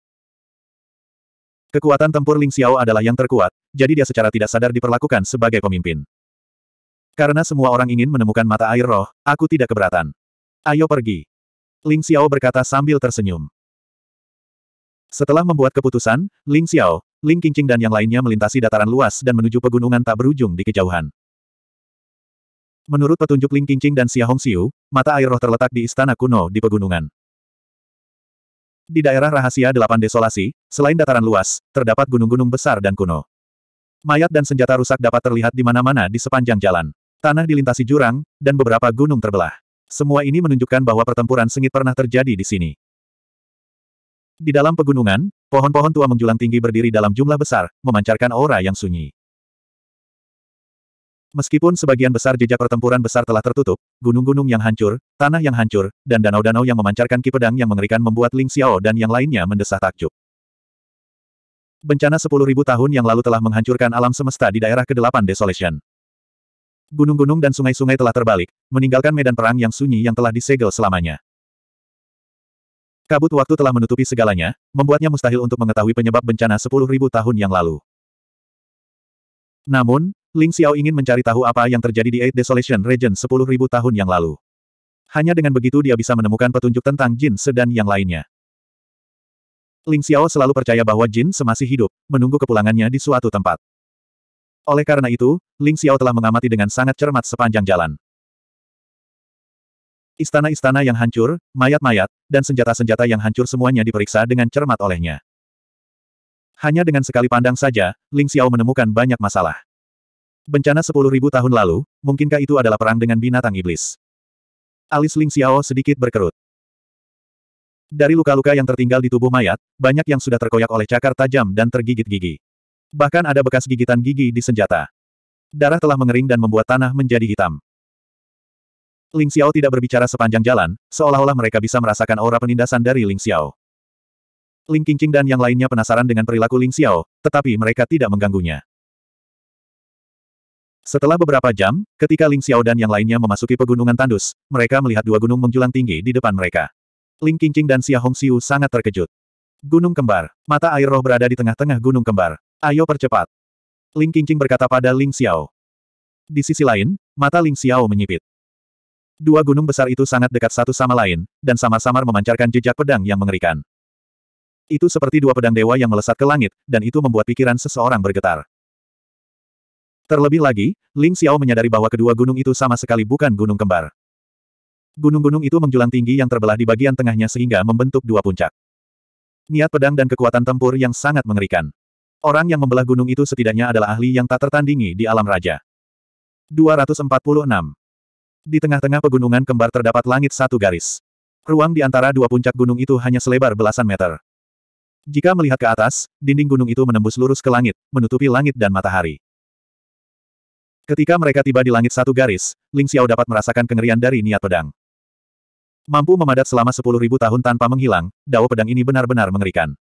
Kekuatan tempur Ling Xiao adalah yang terkuat, jadi dia secara tidak sadar diperlakukan sebagai pemimpin. Karena semua orang ingin menemukan mata air roh, aku tidak keberatan. Ayo pergi. Ling Xiao berkata sambil tersenyum. Setelah membuat keputusan, Ling Xiao, Ling Qingqing dan yang lainnya melintasi dataran luas dan menuju pegunungan tak berujung di kejauhan. Menurut petunjuk Ling Qingqing dan Xia Hongxiu, mata air roh terletak di istana kuno di pegunungan. Di daerah rahasia delapan desolasi, selain dataran luas, terdapat gunung-gunung besar dan kuno. Mayat dan senjata rusak dapat terlihat di mana-mana di sepanjang jalan tanah dilintasi jurang, dan beberapa gunung terbelah. Semua ini menunjukkan bahwa pertempuran sengit pernah terjadi di sini. Di dalam pegunungan, pohon-pohon tua menjulang tinggi berdiri dalam jumlah besar, memancarkan aura yang sunyi. Meskipun sebagian besar jejak pertempuran besar telah tertutup, gunung-gunung yang hancur, tanah yang hancur, dan danau-danau yang memancarkan kipedang yang mengerikan membuat Ling Xiao dan yang lainnya mendesah takjub. Bencana 10.000 tahun yang lalu telah menghancurkan alam semesta di daerah kedelapan Desolation. Gunung-gunung dan sungai-sungai telah terbalik, meninggalkan medan perang yang sunyi yang telah disegel selamanya. Kabut waktu telah menutupi segalanya, membuatnya mustahil untuk mengetahui penyebab bencana 10.000 tahun yang lalu. Namun, Ling Xiao ingin mencari tahu apa yang terjadi di Eight Desolation Region 10.000 tahun yang lalu. Hanya dengan begitu dia bisa menemukan petunjuk tentang Jin Sedan yang lainnya. Ling Xiao selalu percaya bahwa Jin Se masih hidup, menunggu kepulangannya di suatu tempat. Oleh karena itu, Ling Xiao telah mengamati dengan sangat cermat sepanjang jalan. Istana-istana yang hancur, mayat-mayat, dan senjata-senjata yang hancur semuanya diperiksa dengan cermat olehnya. Hanya dengan sekali pandang saja, Ling Xiao menemukan banyak masalah. Bencana 10.000 tahun lalu, mungkinkah itu adalah perang dengan binatang iblis? Alis Ling Xiao sedikit berkerut. Dari luka-luka yang tertinggal di tubuh mayat, banyak yang sudah terkoyak oleh cakar tajam dan tergigit gigi. Bahkan ada bekas gigitan gigi di senjata. Darah telah mengering dan membuat tanah menjadi hitam. Ling Xiao tidak berbicara sepanjang jalan, seolah-olah mereka bisa merasakan aura penindasan dari Ling Xiao. Ling Qingqing dan yang lainnya penasaran dengan perilaku Ling Xiao, tetapi mereka tidak mengganggunya. Setelah beberapa jam, ketika Ling Xiao dan yang lainnya memasuki pegunungan tandus, mereka melihat dua gunung menjulang tinggi di depan mereka. Ling Qingqing dan Xia Hongxiu sangat terkejut. Gunung Kembar. Mata air roh berada di tengah-tengah Gunung Kembar. Ayo percepat. Ling Qingqing berkata pada Ling Xiao. Di sisi lain, mata Ling Xiao menyipit. Dua gunung besar itu sangat dekat satu sama lain, dan samar-samar memancarkan jejak pedang yang mengerikan. Itu seperti dua pedang dewa yang melesat ke langit, dan itu membuat pikiran seseorang bergetar. Terlebih lagi, Ling Xiao menyadari bahwa kedua gunung itu sama sekali bukan gunung kembar. Gunung-gunung itu menjulang tinggi yang terbelah di bagian tengahnya sehingga membentuk dua puncak. Niat pedang dan kekuatan tempur yang sangat mengerikan. Orang yang membelah gunung itu setidaknya adalah ahli yang tak tertandingi di alam raja. 246. Di tengah-tengah pegunungan kembar terdapat langit satu garis. Ruang di antara dua puncak gunung itu hanya selebar belasan meter. Jika melihat ke atas, dinding gunung itu menembus lurus ke langit, menutupi langit dan matahari. Ketika mereka tiba di langit satu garis, Ling Xiao dapat merasakan kengerian dari niat pedang. Mampu memadat selama sepuluh ribu tahun tanpa menghilang, dao pedang ini benar-benar mengerikan.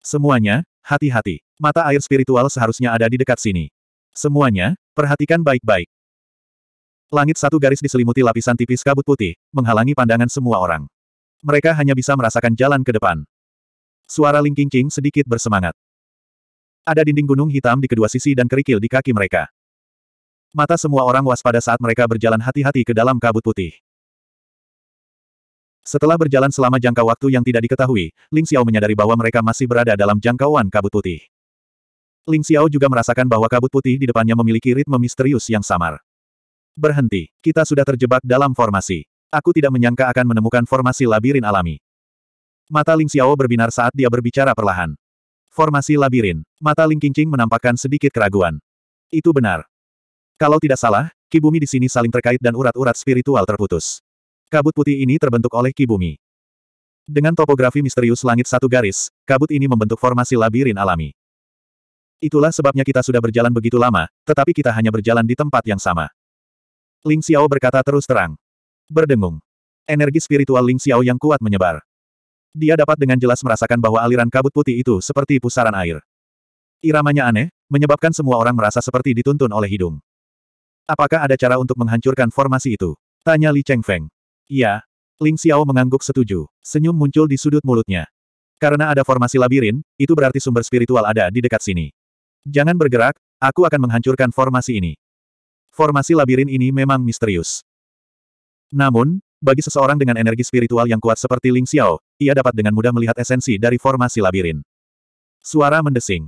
Semuanya, hati-hati. Mata air spiritual seharusnya ada di dekat sini. Semuanya, perhatikan baik-baik. Langit satu garis diselimuti lapisan tipis kabut putih, menghalangi pandangan semua orang. Mereka hanya bisa merasakan jalan ke depan. Suara Ling Qingqing sedikit bersemangat. Ada dinding gunung hitam di kedua sisi dan kerikil di kaki mereka. Mata semua orang waspada saat mereka berjalan hati-hati ke dalam kabut putih. Setelah berjalan selama jangka waktu yang tidak diketahui, Ling Xiao menyadari bahwa mereka masih berada dalam jangkauan kabut putih. Ling Xiao juga merasakan bahwa kabut putih di depannya memiliki ritme misterius yang samar. Berhenti, kita sudah terjebak dalam formasi. Aku tidak menyangka akan menemukan formasi labirin alami. Mata Ling Xiao berbinar saat dia berbicara perlahan. Formasi labirin, mata Ling Qingqing menampakkan sedikit keraguan. Itu benar. Kalau tidak salah, kibumi di sini saling terkait dan urat-urat spiritual terputus. Kabut putih ini terbentuk oleh Kibumi. Dengan topografi misterius langit satu garis, kabut ini membentuk formasi labirin alami. Itulah sebabnya kita sudah berjalan begitu lama, tetapi kita hanya berjalan di tempat yang sama. Ling Xiao berkata terus terang. Berdengung. Energi spiritual Ling Xiao yang kuat menyebar. Dia dapat dengan jelas merasakan bahwa aliran kabut putih itu seperti pusaran air. Iramanya aneh, menyebabkan semua orang merasa seperti dituntun oleh hidung. Apakah ada cara untuk menghancurkan formasi itu? Tanya Li Cheng Feng. Iya. Ling Xiao mengangguk setuju. Senyum muncul di sudut mulutnya. Karena ada formasi labirin, itu berarti sumber spiritual ada di dekat sini. Jangan bergerak, aku akan menghancurkan formasi ini. Formasi labirin ini memang misterius. Namun, bagi seseorang dengan energi spiritual yang kuat seperti Ling Xiao, ia dapat dengan mudah melihat esensi dari formasi labirin. Suara mendesing.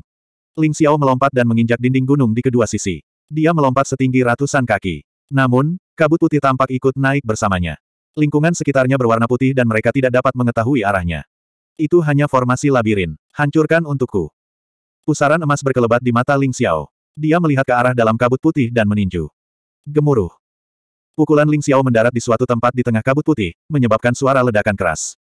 Ling Xiao melompat dan menginjak dinding gunung di kedua sisi. Dia melompat setinggi ratusan kaki. Namun, kabut putih tampak ikut naik bersamanya. Lingkungan sekitarnya berwarna putih dan mereka tidak dapat mengetahui arahnya. Itu hanya formasi labirin. Hancurkan untukku. Pusaran emas berkelebat di mata Ling Xiao. Dia melihat ke arah dalam kabut putih dan meninju. Gemuruh. Pukulan Ling Xiao mendarat di suatu tempat di tengah kabut putih, menyebabkan suara ledakan keras.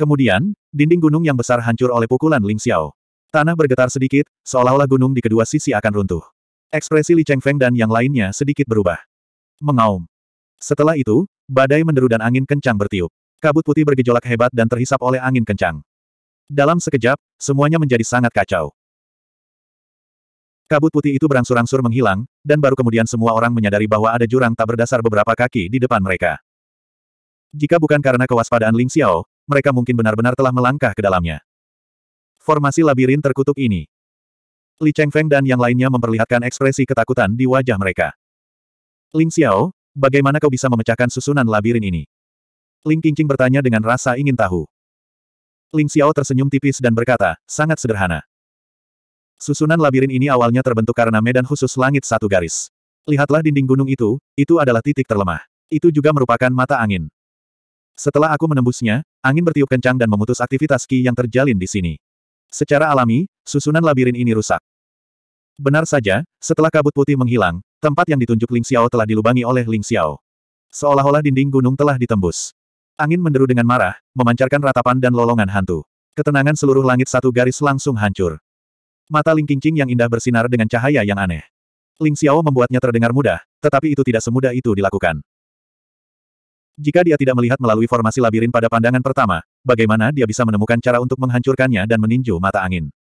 Kemudian, dinding gunung yang besar hancur oleh pukulan Ling Xiao. Tanah bergetar sedikit, seolah-olah gunung di kedua sisi akan runtuh. Ekspresi Li Chengfeng dan yang lainnya sedikit berubah. Mengaum. Setelah itu, Badai menderu dan angin kencang bertiup. Kabut putih bergejolak hebat dan terhisap oleh angin kencang. Dalam sekejap, semuanya menjadi sangat kacau. Kabut putih itu berangsur-angsur menghilang, dan baru kemudian semua orang menyadari bahwa ada jurang tak berdasar beberapa kaki di depan mereka. Jika bukan karena kewaspadaan Ling Xiao, mereka mungkin benar-benar telah melangkah ke dalamnya. Formasi labirin terkutuk ini. Li Cheng Feng dan yang lainnya memperlihatkan ekspresi ketakutan di wajah mereka. Ling Xiao, Bagaimana kau bisa memecahkan susunan labirin ini? Ling Qingqing bertanya dengan rasa ingin tahu. Ling Xiao tersenyum tipis dan berkata, sangat sederhana. Susunan labirin ini awalnya terbentuk karena medan khusus langit satu garis. Lihatlah dinding gunung itu, itu adalah titik terlemah. Itu juga merupakan mata angin. Setelah aku menembusnya, angin bertiup kencang dan memutus aktivitas ki yang terjalin di sini. Secara alami, susunan labirin ini rusak. Benar saja, setelah kabut putih menghilang, Tempat yang ditunjuk Ling Xiao telah dilubangi oleh Ling Xiao. Seolah-olah dinding gunung telah ditembus. Angin menderu dengan marah, memancarkan ratapan dan lolongan hantu. Ketenangan seluruh langit satu garis langsung hancur. Mata Ling Qingqing yang indah bersinar dengan cahaya yang aneh. Ling Xiao membuatnya terdengar mudah, tetapi itu tidak semudah itu dilakukan. Jika dia tidak melihat melalui formasi labirin pada pandangan pertama, bagaimana dia bisa menemukan cara untuk menghancurkannya dan meninju mata angin?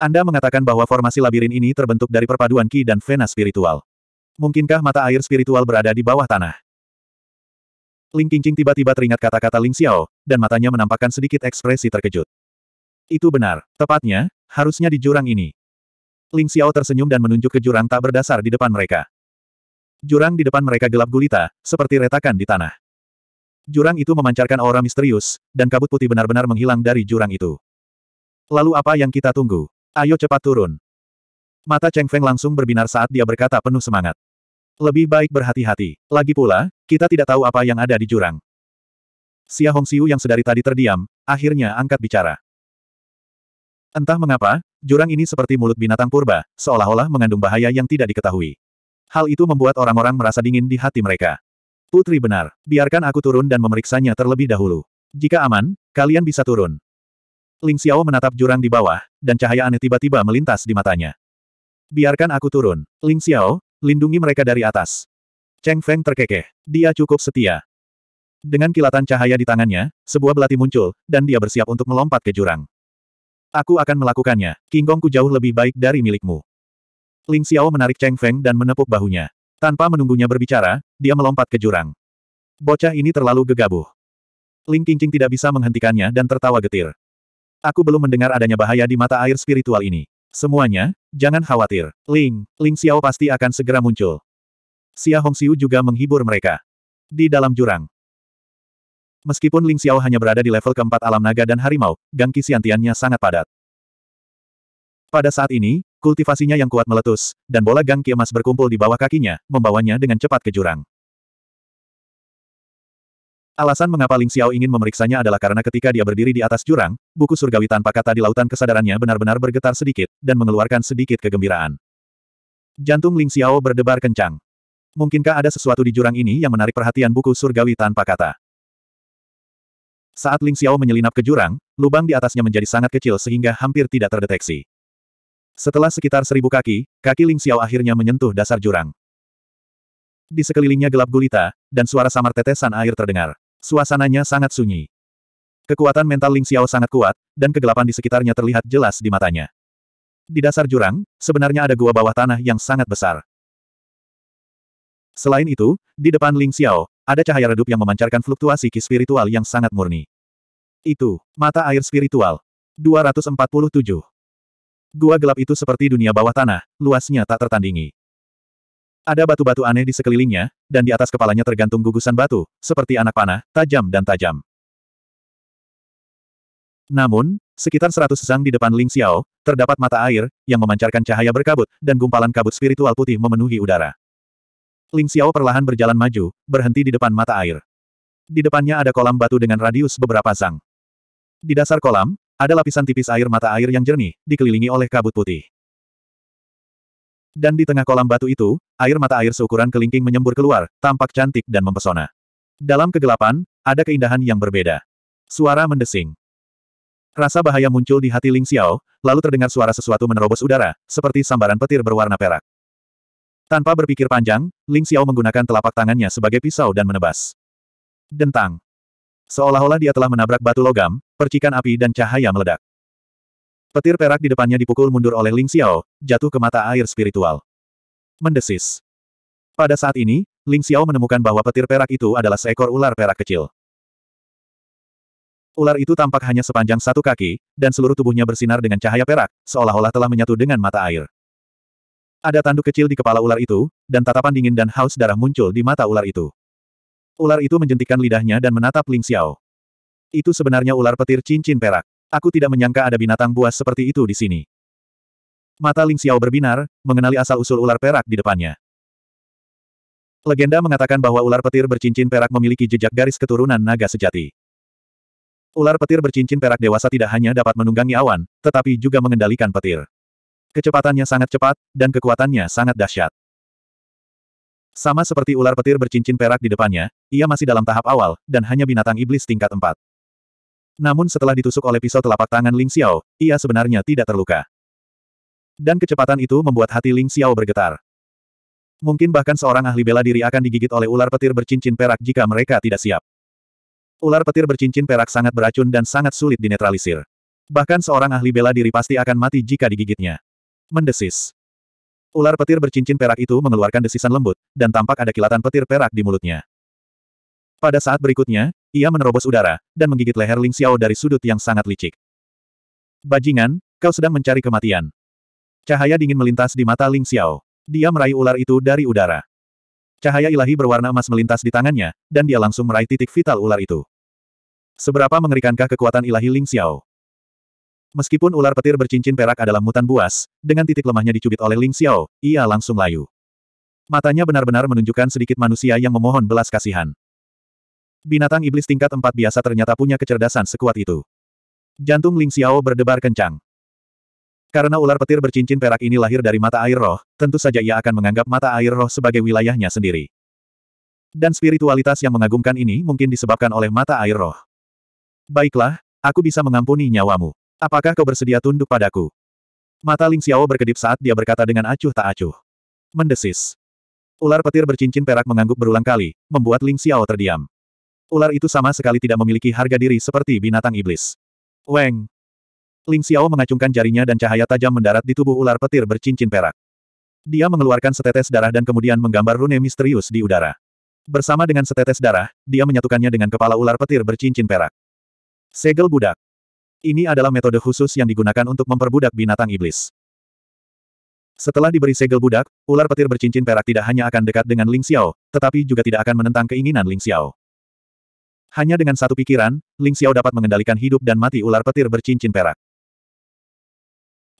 Anda mengatakan bahwa formasi labirin ini terbentuk dari perpaduan ki dan vena spiritual. Mungkinkah mata air spiritual berada di bawah tanah? Ling Qingqing tiba-tiba teringat kata-kata Ling Xiao, dan matanya menampakkan sedikit ekspresi terkejut. Itu benar, tepatnya, harusnya di jurang ini. Ling Xiao tersenyum dan menunjuk ke jurang tak berdasar di depan mereka. Jurang di depan mereka gelap gulita, seperti retakan di tanah. Jurang itu memancarkan aura misterius, dan kabut putih benar-benar menghilang dari jurang itu. Lalu apa yang kita tunggu? Ayo cepat turun. Mata Cheng Feng langsung berbinar saat dia berkata penuh semangat. Lebih baik berhati-hati. Lagi pula, kita tidak tahu apa yang ada di jurang. Xia Hongxiu yang sedari tadi terdiam, akhirnya angkat bicara. Entah mengapa, jurang ini seperti mulut binatang purba, seolah-olah mengandung bahaya yang tidak diketahui. Hal itu membuat orang-orang merasa dingin di hati mereka. Putri benar, biarkan aku turun dan memeriksanya terlebih dahulu. Jika aman, kalian bisa turun. Ling Xiao menatap jurang di bawah, dan cahaya aneh tiba-tiba melintas di matanya. Biarkan aku turun. Ling Xiao, lindungi mereka dari atas. Cheng Feng terkekeh. Dia cukup setia. Dengan kilatan cahaya di tangannya, sebuah belati muncul, dan dia bersiap untuk melompat ke jurang. Aku akan melakukannya. King Kongku jauh lebih baik dari milikmu. Ling Xiao menarik Cheng Feng dan menepuk bahunya. Tanpa menunggunya berbicara, dia melompat ke jurang. Bocah ini terlalu gegabah. Ling Qingqing tidak bisa menghentikannya dan tertawa getir. Aku belum mendengar adanya bahaya di mata air spiritual ini. Semuanya, jangan khawatir. Ling, Ling Xiao pasti akan segera muncul. Xia Hongxiu juga menghibur mereka. Di dalam jurang. Meskipun Ling Xiao hanya berada di level keempat alam naga dan harimau, gangki siantiannya sangat padat. Pada saat ini, kultivasinya yang kuat meletus, dan bola gang ki emas berkumpul di bawah kakinya, membawanya dengan cepat ke jurang. Alasan mengapa Ling Xiao ingin memeriksanya adalah karena ketika dia berdiri di atas jurang, buku surgawi tanpa kata di lautan kesadarannya benar-benar bergetar sedikit, dan mengeluarkan sedikit kegembiraan. Jantung Ling Xiao berdebar kencang. Mungkinkah ada sesuatu di jurang ini yang menarik perhatian buku surgawi tanpa kata? Saat Ling Xiao menyelinap ke jurang, lubang di atasnya menjadi sangat kecil sehingga hampir tidak terdeteksi. Setelah sekitar seribu kaki, kaki Ling Xiao akhirnya menyentuh dasar jurang. Di sekelilingnya gelap gulita, dan suara samar tetesan air terdengar. Suasananya sangat sunyi. Kekuatan mental Ling Xiao sangat kuat, dan kegelapan di sekitarnya terlihat jelas di matanya. Di dasar jurang, sebenarnya ada gua bawah tanah yang sangat besar. Selain itu, di depan Ling Xiao, ada cahaya redup yang memancarkan fluktuasi ki spiritual yang sangat murni. Itu, mata air spiritual. 247. Gua gelap itu seperti dunia bawah tanah, luasnya tak tertandingi. Ada batu-batu aneh di sekelilingnya, dan di atas kepalanya tergantung gugusan batu, seperti anak panah, tajam dan tajam. Namun, sekitar seratus zang di depan Ling Xiao, terdapat mata air, yang memancarkan cahaya berkabut, dan gumpalan kabut spiritual putih memenuhi udara. Ling Xiao perlahan berjalan maju, berhenti di depan mata air. Di depannya ada kolam batu dengan radius beberapa sang. Di dasar kolam, ada lapisan tipis air mata air yang jernih, dikelilingi oleh kabut putih. Dan di tengah kolam batu itu, air mata air seukuran kelingking menyembur keluar, tampak cantik dan mempesona. Dalam kegelapan, ada keindahan yang berbeda. Suara mendesing. Rasa bahaya muncul di hati Ling Xiao, lalu terdengar suara sesuatu menerobos udara, seperti sambaran petir berwarna perak. Tanpa berpikir panjang, Ling Xiao menggunakan telapak tangannya sebagai pisau dan menebas. Dentang. Seolah-olah dia telah menabrak batu logam, percikan api dan cahaya meledak. Petir perak di depannya dipukul mundur oleh Ling Xiao, jatuh ke mata air spiritual. Mendesis. Pada saat ini, Ling Xiao menemukan bahwa petir perak itu adalah seekor ular perak kecil. Ular itu tampak hanya sepanjang satu kaki, dan seluruh tubuhnya bersinar dengan cahaya perak, seolah-olah telah menyatu dengan mata air. Ada tanduk kecil di kepala ular itu, dan tatapan dingin dan haus darah muncul di mata ular itu. Ular itu menjentikan lidahnya dan menatap Ling Xiao. Itu sebenarnya ular petir cincin perak. Aku tidak menyangka ada binatang buas seperti itu di sini. Mata Ling Xiao berbinar, mengenali asal-usul ular perak di depannya. Legenda mengatakan bahwa ular petir bercincin perak memiliki jejak garis keturunan naga sejati. Ular petir bercincin perak dewasa tidak hanya dapat menunggangi awan, tetapi juga mengendalikan petir. Kecepatannya sangat cepat, dan kekuatannya sangat dahsyat. Sama seperti ular petir bercincin perak di depannya, ia masih dalam tahap awal, dan hanya binatang iblis tingkat 4. Namun setelah ditusuk oleh pisau telapak tangan Ling Xiao, ia sebenarnya tidak terluka. Dan kecepatan itu membuat hati Ling Xiao bergetar. Mungkin bahkan seorang ahli bela diri akan digigit oleh ular petir bercincin perak jika mereka tidak siap. Ular petir bercincin perak sangat beracun dan sangat sulit dinetralisir. Bahkan seorang ahli bela diri pasti akan mati jika digigitnya. Mendesis. Ular petir bercincin perak itu mengeluarkan desisan lembut, dan tampak ada kilatan petir perak di mulutnya. Pada saat berikutnya, ia menerobos udara, dan menggigit leher Ling Xiao dari sudut yang sangat licik. Bajingan, kau sedang mencari kematian. Cahaya dingin melintas di mata Ling Xiao. Dia meraih ular itu dari udara. Cahaya ilahi berwarna emas melintas di tangannya, dan dia langsung meraih titik vital ular itu. Seberapa mengerikankah kekuatan ilahi Ling Xiao? Meskipun ular petir bercincin perak adalah mutan buas, dengan titik lemahnya dicubit oleh Ling Xiao, ia langsung layu. Matanya benar-benar menunjukkan sedikit manusia yang memohon belas kasihan. Binatang iblis tingkat empat biasa ternyata punya kecerdasan sekuat itu. Jantung Ling Xiao berdebar kencang. Karena ular petir bercincin perak ini lahir dari mata air roh, tentu saja ia akan menganggap mata air roh sebagai wilayahnya sendiri. Dan spiritualitas yang mengagumkan ini mungkin disebabkan oleh mata air roh. Baiklah, aku bisa mengampuni nyawamu. Apakah kau bersedia tunduk padaku? Mata Ling Xiao berkedip saat dia berkata dengan acuh tak acuh. Mendesis. Ular petir bercincin perak mengangguk berulang kali, membuat Ling Xiao terdiam. Ular itu sama sekali tidak memiliki harga diri seperti binatang iblis. Weng! Ling Xiao mengacungkan jarinya dan cahaya tajam mendarat di tubuh ular petir bercincin perak. Dia mengeluarkan setetes darah dan kemudian menggambar rune misterius di udara. Bersama dengan setetes darah, dia menyatukannya dengan kepala ular petir bercincin perak. Segel budak. Ini adalah metode khusus yang digunakan untuk memperbudak binatang iblis. Setelah diberi segel budak, ular petir bercincin perak tidak hanya akan dekat dengan Ling Xiao, tetapi juga tidak akan menentang keinginan Ling Xiao. Hanya dengan satu pikiran, Ling Xiao dapat mengendalikan hidup dan mati ular petir bercincin perak.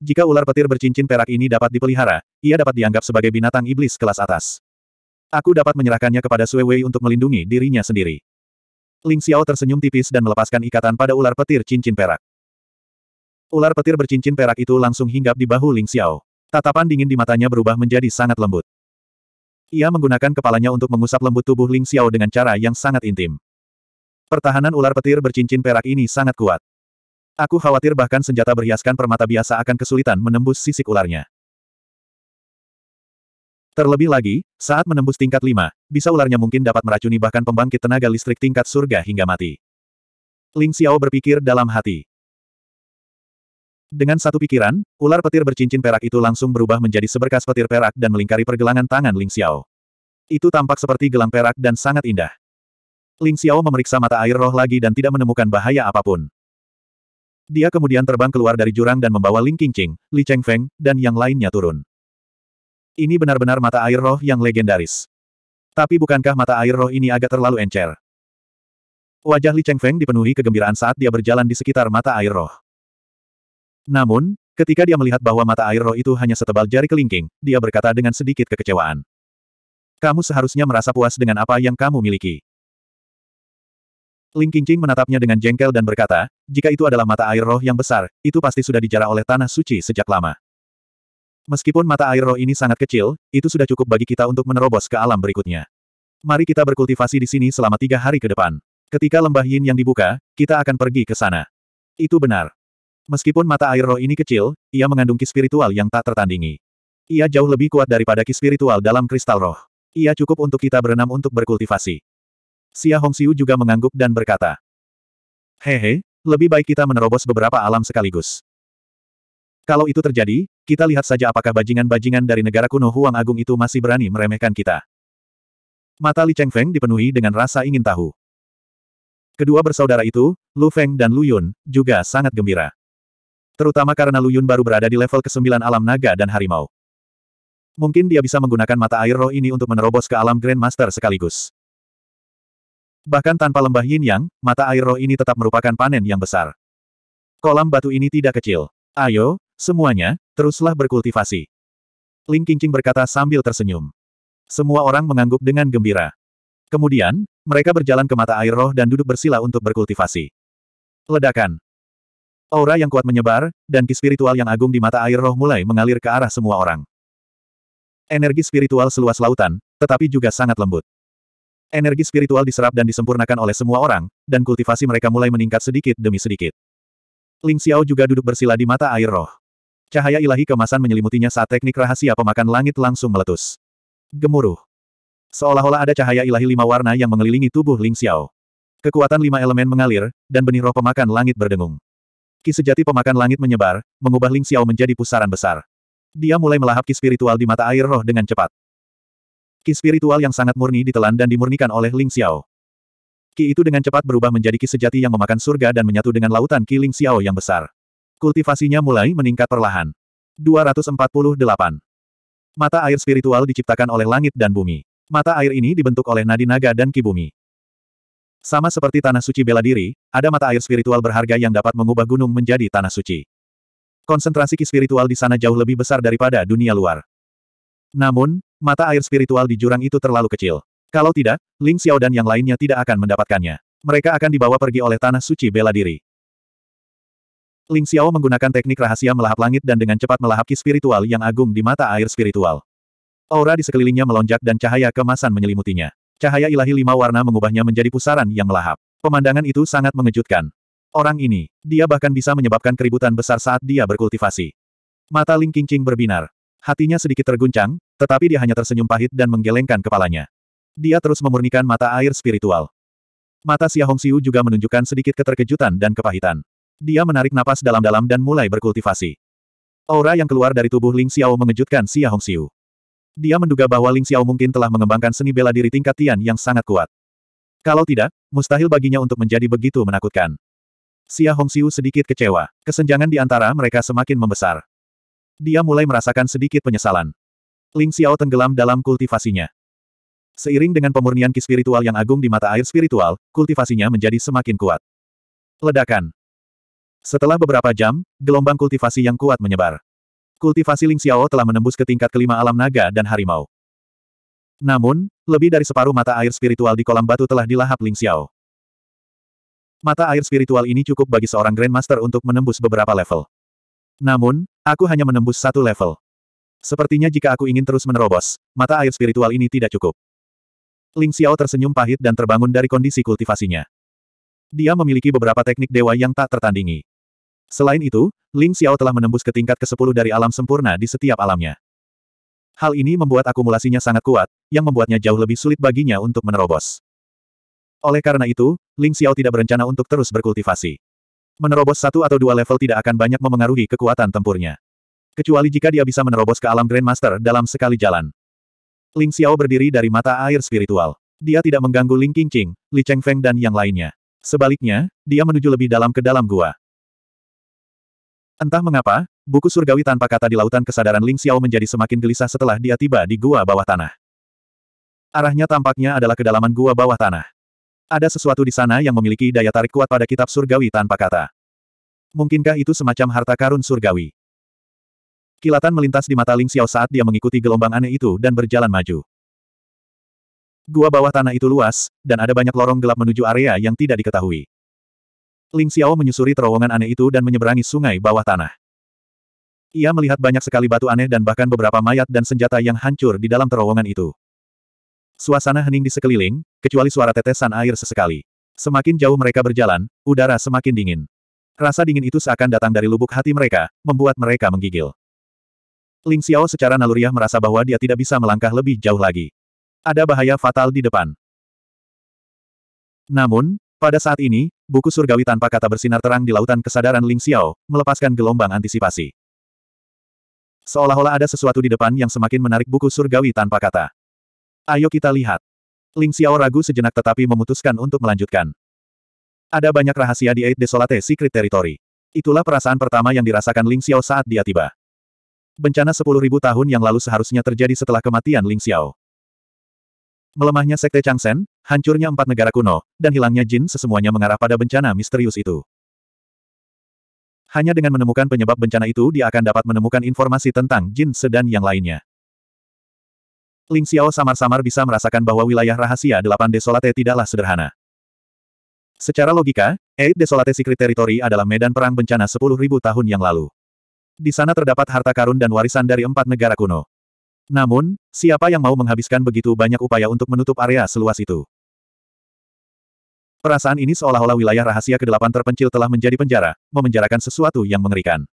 Jika ular petir bercincin perak ini dapat dipelihara, ia dapat dianggap sebagai binatang iblis kelas atas. Aku dapat menyerahkannya kepada Sui Wei untuk melindungi dirinya sendiri. Ling Xiao tersenyum tipis dan melepaskan ikatan pada ular petir cincin perak. Ular petir bercincin perak itu langsung hinggap di bahu Ling Xiao. Tatapan dingin di matanya berubah menjadi sangat lembut. Ia menggunakan kepalanya untuk mengusap lembut tubuh Ling Xiao dengan cara yang sangat intim. Pertahanan ular petir bercincin perak ini sangat kuat. Aku khawatir bahkan senjata berhiaskan permata biasa akan kesulitan menembus sisik ularnya. Terlebih lagi, saat menembus tingkat 5, bisa ularnya mungkin dapat meracuni bahkan pembangkit tenaga listrik tingkat surga hingga mati. Ling Xiao berpikir dalam hati. Dengan satu pikiran, ular petir bercincin perak itu langsung berubah menjadi seberkas petir perak dan melingkari pergelangan tangan Ling Xiao. Itu tampak seperti gelang perak dan sangat indah. Ling Xiao memeriksa mata air roh lagi dan tidak menemukan bahaya apapun. Dia kemudian terbang keluar dari jurang dan membawa Ling Qingqing, Li Chengfeng, dan yang lainnya turun. Ini benar-benar mata air roh yang legendaris. Tapi bukankah mata air roh ini agak terlalu encer? Wajah Li Chengfeng dipenuhi kegembiraan saat dia berjalan di sekitar mata air roh. Namun, ketika dia melihat bahwa mata air roh itu hanya setebal jari kelingking, dia berkata dengan sedikit kekecewaan. Kamu seharusnya merasa puas dengan apa yang kamu miliki. Ling Qingqing menatapnya dengan jengkel dan berkata, jika itu adalah mata air roh yang besar, itu pasti sudah dijarah oleh tanah suci sejak lama. Meskipun mata air roh ini sangat kecil, itu sudah cukup bagi kita untuk menerobos ke alam berikutnya. Mari kita berkultivasi di sini selama tiga hari ke depan. Ketika lembah yin yang dibuka, kita akan pergi ke sana. Itu benar. Meskipun mata air roh ini kecil, ia mengandung ki spiritual yang tak tertandingi. Ia jauh lebih kuat daripada ki spiritual dalam kristal roh. Ia cukup untuk kita berenam untuk berkultivasi. Xia Hongxiu juga mengangguk dan berkata. Hehe, lebih baik kita menerobos beberapa alam sekaligus. Kalau itu terjadi, kita lihat saja apakah bajingan-bajingan dari negara kuno Huang Agung itu masih berani meremehkan kita. Mata Li Chengfeng dipenuhi dengan rasa ingin tahu. Kedua bersaudara itu, Lu Feng dan Lu Yun, juga sangat gembira. Terutama karena Lu Yun baru berada di level ke-9 alam naga dan harimau. Mungkin dia bisa menggunakan mata air roh ini untuk menerobos ke alam Grandmaster sekaligus. Bahkan tanpa lembah yin yang, mata air roh ini tetap merupakan panen yang besar. Kolam batu ini tidak kecil. Ayo, semuanya, teruslah berkultivasi. Ling Qingqing berkata sambil tersenyum. Semua orang mengangguk dengan gembira. Kemudian, mereka berjalan ke mata air roh dan duduk bersila untuk berkultivasi. Ledakan. Aura yang kuat menyebar, dan ki spiritual yang agung di mata air roh mulai mengalir ke arah semua orang. Energi spiritual seluas lautan, tetapi juga sangat lembut. Energi spiritual diserap dan disempurnakan oleh semua orang, dan kultivasi mereka mulai meningkat sedikit demi sedikit. Ling Xiao juga duduk bersila di mata air roh. Cahaya ilahi kemasan menyelimutinya saat teknik rahasia pemakan langit langsung meletus. Gemuruh. Seolah-olah ada cahaya ilahi lima warna yang mengelilingi tubuh Ling Xiao. Kekuatan lima elemen mengalir, dan benih roh pemakan langit berdengung. Ki sejati pemakan langit menyebar, mengubah Ling Xiao menjadi pusaran besar. Dia mulai melahap ki spiritual di mata air roh dengan cepat. Ki spiritual yang sangat murni ditelan dan dimurnikan oleh Ling Xiao. Ki itu dengan cepat berubah menjadi ki sejati yang memakan surga dan menyatu dengan lautan Ki Ling Xiao yang besar. Kultivasinya mulai meningkat perlahan. 248. Mata air spiritual diciptakan oleh langit dan bumi. Mata air ini dibentuk oleh nadi naga dan ki bumi. Sama seperti tanah suci bela diri, ada mata air spiritual berharga yang dapat mengubah gunung menjadi tanah suci. Konsentrasi ki spiritual di sana jauh lebih besar daripada dunia luar. Namun, Mata air spiritual di jurang itu terlalu kecil. Kalau tidak, Ling Xiao dan yang lainnya tidak akan mendapatkannya. Mereka akan dibawa pergi oleh tanah suci bela diri. Ling Xiao menggunakan teknik rahasia melahap langit dan dengan cepat melahap ki spiritual yang agung di mata air spiritual. Aura di sekelilingnya melonjak dan cahaya kemasan menyelimutinya. Cahaya ilahi lima warna mengubahnya menjadi pusaran yang melahap. Pemandangan itu sangat mengejutkan. Orang ini, dia bahkan bisa menyebabkan keributan besar saat dia berkultivasi. Mata Ling Qingqing berbinar. Hatinya sedikit terguncang, tetapi dia hanya tersenyum pahit dan menggelengkan kepalanya. Dia terus memurnikan mata air spiritual. Mata Xia Hongxiu juga menunjukkan sedikit keterkejutan dan kepahitan. Dia menarik napas dalam-dalam dan mulai berkultivasi. Aura yang keluar dari tubuh Ling Xiao mengejutkan Xia Hongxiu. Dia menduga bahwa Ling Xiao mungkin telah mengembangkan seni bela diri tingkat Tian yang sangat kuat. Kalau tidak, mustahil baginya untuk menjadi begitu menakutkan. Xia Hongxiu sedikit kecewa. Kesenjangan di antara mereka semakin membesar. Dia mulai merasakan sedikit penyesalan. Ling Xiao tenggelam dalam kultivasinya. Seiring dengan pemurnian ki spiritual yang agung di mata air spiritual, kultivasinya menjadi semakin kuat. Ledakan. Setelah beberapa jam, gelombang kultivasi yang kuat menyebar. Kultivasi Ling Xiao telah menembus ke tingkat kelima alam naga dan harimau. Namun, lebih dari separuh mata air spiritual di kolam batu telah dilahap Ling Xiao. Mata air spiritual ini cukup bagi seorang Grandmaster untuk menembus beberapa level. Namun, aku hanya menembus satu level. Sepertinya jika aku ingin terus menerobos, mata air spiritual ini tidak cukup. Ling Xiao tersenyum pahit dan terbangun dari kondisi kultivasinya. Dia memiliki beberapa teknik dewa yang tak tertandingi. Selain itu, Ling Xiao telah menembus ke tingkat ke-10 dari alam sempurna di setiap alamnya. Hal ini membuat akumulasinya sangat kuat, yang membuatnya jauh lebih sulit baginya untuk menerobos. Oleh karena itu, Ling Xiao tidak berencana untuk terus berkultivasi. Menerobos satu atau dua level tidak akan banyak memengaruhi kekuatan tempurnya kecuali jika dia bisa menerobos ke alam Grandmaster dalam sekali jalan. Ling Xiao berdiri dari mata air spiritual. Dia tidak mengganggu Ling Qingqing, Li Chengfeng dan yang lainnya. Sebaliknya, dia menuju lebih dalam ke dalam gua. Entah mengapa, buku surgawi tanpa kata di lautan kesadaran Ling Xiao menjadi semakin gelisah setelah dia tiba di gua bawah tanah. Arahnya tampaknya adalah kedalaman gua bawah tanah. Ada sesuatu di sana yang memiliki daya tarik kuat pada kitab surgawi tanpa kata. Mungkinkah itu semacam harta karun surgawi? Kilatan melintas di mata Ling Xiao saat dia mengikuti gelombang aneh itu dan berjalan maju. Gua bawah tanah itu luas, dan ada banyak lorong gelap menuju area yang tidak diketahui. Ling Xiao menyusuri terowongan aneh itu dan menyeberangi sungai bawah tanah. Ia melihat banyak sekali batu aneh dan bahkan beberapa mayat dan senjata yang hancur di dalam terowongan itu. Suasana hening di sekeliling, kecuali suara tetesan air sesekali. Semakin jauh mereka berjalan, udara semakin dingin. Rasa dingin itu seakan datang dari lubuk hati mereka, membuat mereka menggigil. Ling Xiao secara naluriah merasa bahwa dia tidak bisa melangkah lebih jauh lagi. Ada bahaya fatal di depan. Namun, pada saat ini, buku surgawi tanpa kata bersinar terang di lautan kesadaran Ling Xiao, melepaskan gelombang antisipasi. Seolah-olah ada sesuatu di depan yang semakin menarik buku surgawi tanpa kata. Ayo kita lihat. Ling Xiao ragu sejenak tetapi memutuskan untuk melanjutkan. Ada banyak rahasia di Eight Desolate Secret Territory. Itulah perasaan pertama yang dirasakan Ling Xiao saat dia tiba bencana 10.000 tahun yang lalu seharusnya terjadi setelah kematian Ling Xiao. Melemahnya Sekte Changsen, hancurnya empat negara kuno, dan hilangnya jin sesemuanya mengarah pada bencana misterius itu. Hanya dengan menemukan penyebab bencana itu dia akan dapat menemukan informasi tentang jin sedan yang lainnya. Ling Xiao samar-samar bisa merasakan bahwa wilayah rahasia delapan desolate tidaklah sederhana. Secara logika, Eight Desolate Secret Territory adalah medan perang bencana 10.000 tahun yang lalu. Di sana terdapat harta karun dan warisan dari empat negara kuno. Namun, siapa yang mau menghabiskan begitu banyak upaya untuk menutup area seluas itu? Perasaan ini seolah-olah wilayah rahasia ke-8 terpencil telah menjadi penjara, memenjarakan sesuatu yang mengerikan.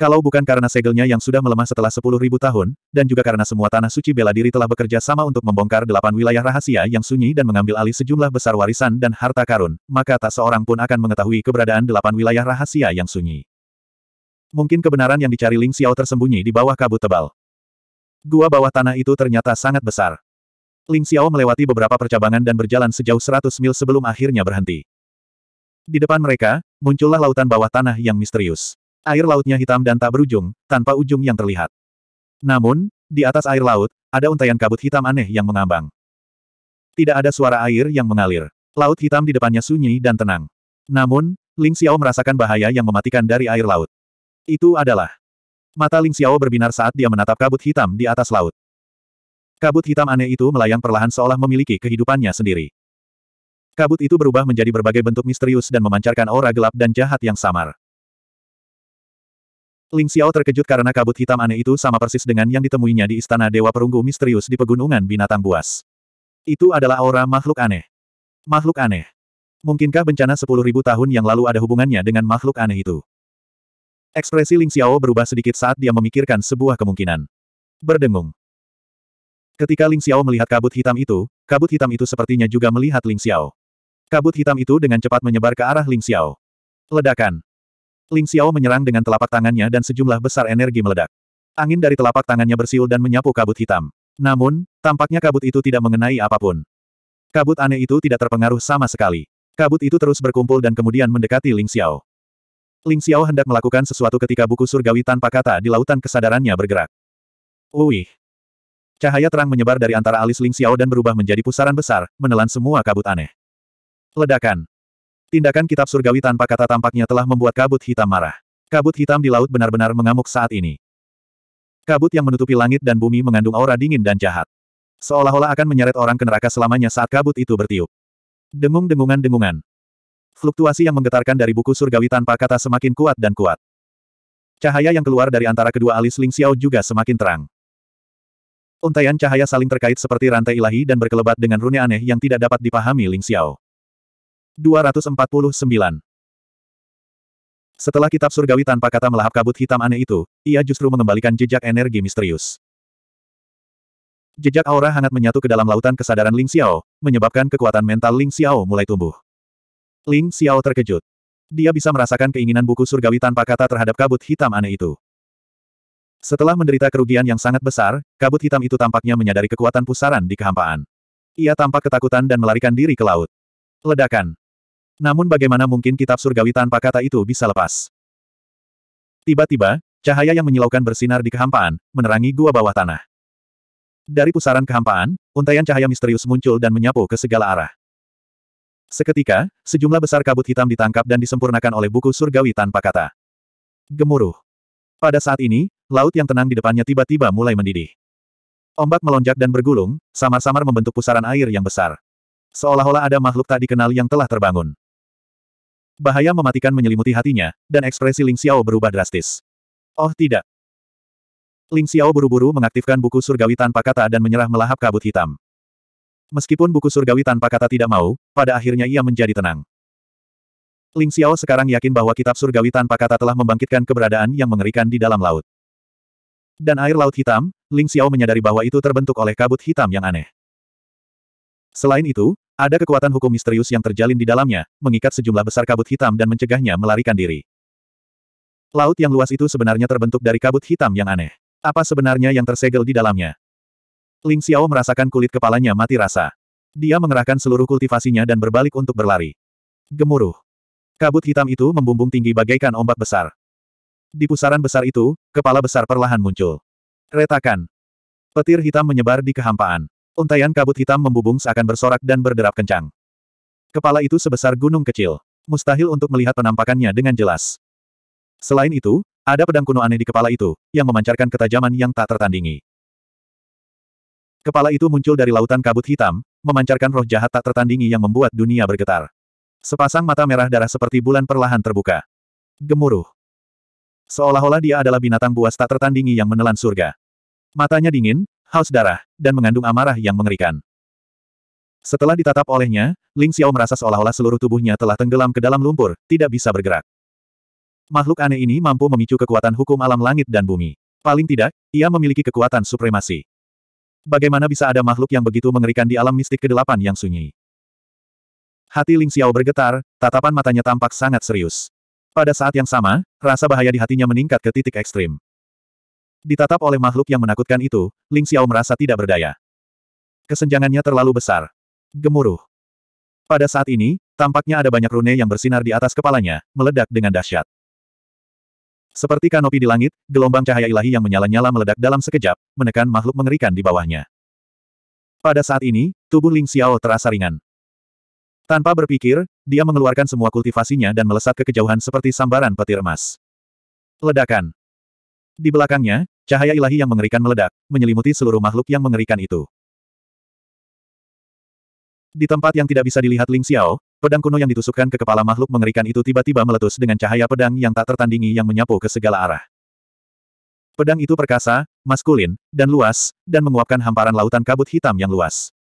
Kalau bukan karena segelnya yang sudah melemah setelah sepuluh ribu tahun, dan juga karena semua tanah suci bela diri telah bekerja sama untuk membongkar delapan wilayah rahasia yang sunyi dan mengambil alih sejumlah besar warisan dan harta karun, maka tak seorang pun akan mengetahui keberadaan delapan wilayah rahasia yang sunyi. Mungkin kebenaran yang dicari Ling Xiao tersembunyi di bawah kabut tebal. Gua bawah tanah itu ternyata sangat besar. Ling Xiao melewati beberapa percabangan dan berjalan sejauh seratus mil sebelum akhirnya berhenti. Di depan mereka, muncullah lautan bawah tanah yang misterius. Air lautnya hitam dan tak berujung, tanpa ujung yang terlihat. Namun, di atas air laut, ada untaian kabut hitam aneh yang mengambang. Tidak ada suara air yang mengalir. Laut hitam di depannya sunyi dan tenang. Namun, Ling Xiao merasakan bahaya yang mematikan dari air laut. Itu adalah. Mata Ling Xiao berbinar saat dia menatap kabut hitam di atas laut. Kabut hitam aneh itu melayang perlahan seolah memiliki kehidupannya sendiri. Kabut itu berubah menjadi berbagai bentuk misterius dan memancarkan aura gelap dan jahat yang samar. Ling Xiao terkejut karena kabut hitam aneh itu sama persis dengan yang ditemuinya di istana Dewa Perunggu misterius di Pegunungan Binatang Buas. Itu adalah aura makhluk aneh. Makhluk aneh. Mungkinkah bencana 10.000 tahun yang lalu ada hubungannya dengan makhluk aneh itu? Ekspresi Ling Xiao berubah sedikit saat dia memikirkan sebuah kemungkinan. Berdengung. Ketika Ling Xiao melihat kabut hitam itu, kabut hitam itu sepertinya juga melihat Ling Xiao. Kabut hitam itu dengan cepat menyebar ke arah Ling Xiao. Ledakan. Ling Xiao menyerang dengan telapak tangannya dan sejumlah besar energi meledak. Angin dari telapak tangannya bersiul dan menyapu kabut hitam. Namun, tampaknya kabut itu tidak mengenai apapun. Kabut aneh itu tidak terpengaruh sama sekali. Kabut itu terus berkumpul dan kemudian mendekati Ling Xiao. Ling Xiao hendak melakukan sesuatu ketika buku surgawi tanpa kata di lautan kesadarannya bergerak. Uih! Cahaya terang menyebar dari antara alis Ling Xiao dan berubah menjadi pusaran besar, menelan semua kabut aneh. Ledakan. Tindakan kitab surgawi tanpa kata tampaknya telah membuat kabut hitam marah. Kabut hitam di laut benar-benar mengamuk saat ini. Kabut yang menutupi langit dan bumi mengandung aura dingin dan jahat. Seolah-olah akan menyeret orang ke neraka selamanya saat kabut itu bertiup. Dengung-dengungan-dengungan. Fluktuasi yang menggetarkan dari buku surgawi tanpa kata semakin kuat dan kuat. Cahaya yang keluar dari antara kedua alis Ling Xiao juga semakin terang. Untaian cahaya saling terkait seperti rantai ilahi dan berkelebat dengan rune aneh yang tidak dapat dipahami Ling Xiao. 249. Setelah kitab surgawi tanpa kata melahap kabut hitam aneh itu, ia justru mengembalikan jejak energi misterius. Jejak aura hangat menyatu ke dalam lautan kesadaran Ling Xiao, menyebabkan kekuatan mental Ling Xiao mulai tumbuh. Ling Xiao terkejut. Dia bisa merasakan keinginan buku surgawi tanpa kata terhadap kabut hitam aneh itu. Setelah menderita kerugian yang sangat besar, kabut hitam itu tampaknya menyadari kekuatan pusaran di kehampaan. Ia tampak ketakutan dan melarikan diri ke laut. Ledakan. Namun bagaimana mungkin kitab surgawi tanpa kata itu bisa lepas? Tiba-tiba, cahaya yang menyilaukan bersinar di kehampaan, menerangi gua bawah tanah. Dari pusaran kehampaan, untaian cahaya misterius muncul dan menyapu ke segala arah. Seketika, sejumlah besar kabut hitam ditangkap dan disempurnakan oleh buku surgawi tanpa kata. Gemuruh. Pada saat ini, laut yang tenang di depannya tiba-tiba mulai mendidih. Ombak melonjak dan bergulung, samar-samar membentuk pusaran air yang besar. Seolah-olah ada makhluk tak dikenal yang telah terbangun. Bahaya mematikan menyelimuti hatinya, dan ekspresi Ling Xiao berubah drastis. Oh tidak. Ling Xiao buru-buru mengaktifkan buku surgawi tanpa kata dan menyerah melahap kabut hitam. Meskipun buku surgawi tanpa kata tidak mau, pada akhirnya ia menjadi tenang. Ling Xiao sekarang yakin bahwa kitab surgawi tanpa kata telah membangkitkan keberadaan yang mengerikan di dalam laut. Dan air laut hitam, Ling Xiao menyadari bahwa itu terbentuk oleh kabut hitam yang aneh. Selain itu, ada kekuatan hukum misterius yang terjalin di dalamnya, mengikat sejumlah besar kabut hitam dan mencegahnya melarikan diri. Laut yang luas itu sebenarnya terbentuk dari kabut hitam yang aneh. Apa sebenarnya yang tersegel di dalamnya? Ling Xiao merasakan kulit kepalanya mati rasa. Dia mengerahkan seluruh kultivasinya dan berbalik untuk berlari. Gemuruh. Kabut hitam itu membumbung tinggi bagaikan ombak besar. Di pusaran besar itu, kepala besar perlahan muncul. Retakan. Petir hitam menyebar di kehampaan. Untaian kabut hitam membubung seakan bersorak dan berderap kencang. Kepala itu sebesar gunung kecil. Mustahil untuk melihat penampakannya dengan jelas. Selain itu, ada pedang kuno aneh di kepala itu, yang memancarkan ketajaman yang tak tertandingi. Kepala itu muncul dari lautan kabut hitam, memancarkan roh jahat tak tertandingi yang membuat dunia bergetar. Sepasang mata merah darah seperti bulan perlahan terbuka. Gemuruh. Seolah-olah dia adalah binatang buas tak tertandingi yang menelan surga. Matanya dingin, haus darah, dan mengandung amarah yang mengerikan. Setelah ditatap olehnya, Ling Xiao merasa seolah-olah seluruh tubuhnya telah tenggelam ke dalam lumpur, tidak bisa bergerak. Makhluk aneh ini mampu memicu kekuatan hukum alam langit dan bumi. Paling tidak, ia memiliki kekuatan supremasi. Bagaimana bisa ada makhluk yang begitu mengerikan di alam mistik kedelapan yang sunyi? Hati Ling Xiao bergetar, tatapan matanya tampak sangat serius. Pada saat yang sama, rasa bahaya di hatinya meningkat ke titik ekstrim. Ditatap oleh makhluk yang menakutkan itu, Ling Xiao merasa tidak berdaya. Kesenjangannya terlalu besar. Gemuruh. Pada saat ini, tampaknya ada banyak rune yang bersinar di atas kepalanya, meledak dengan dahsyat. Seperti kanopi di langit, gelombang cahaya ilahi yang menyala-nyala meledak dalam sekejap, menekan makhluk mengerikan di bawahnya. Pada saat ini, tubuh Ling Xiao terasa ringan. Tanpa berpikir, dia mengeluarkan semua kultivasinya dan melesat ke kejauhan seperti sambaran petir emas. Ledakan. Di belakangnya, cahaya ilahi yang mengerikan meledak, menyelimuti seluruh makhluk yang mengerikan itu. Di tempat yang tidak bisa dilihat Ling Xiao, pedang kuno yang ditusukkan ke kepala makhluk mengerikan itu tiba-tiba meletus dengan cahaya pedang yang tak tertandingi yang menyapu ke segala arah. Pedang itu perkasa, maskulin, dan luas, dan menguapkan hamparan lautan kabut hitam yang luas.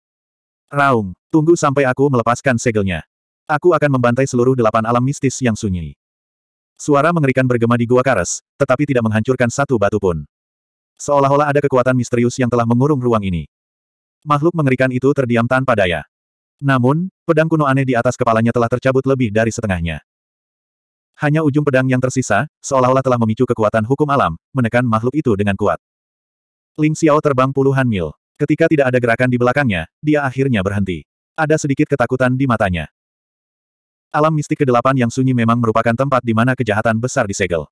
Raung, tunggu sampai aku melepaskan segelnya. Aku akan membantai seluruh delapan alam mistis yang sunyi. Suara mengerikan bergema di Gua Kares, tetapi tidak menghancurkan satu batu pun. Seolah-olah ada kekuatan misterius yang telah mengurung ruang ini. Makhluk mengerikan itu terdiam tanpa daya. Namun, pedang kuno aneh di atas kepalanya telah tercabut lebih dari setengahnya. Hanya ujung pedang yang tersisa, seolah-olah telah memicu kekuatan hukum alam, menekan makhluk itu dengan kuat. Ling Xiao terbang puluhan mil. Ketika tidak ada gerakan di belakangnya, dia akhirnya berhenti. Ada sedikit ketakutan di matanya. Alam mistik ke kedelapan yang sunyi memang merupakan tempat di mana kejahatan besar disegel.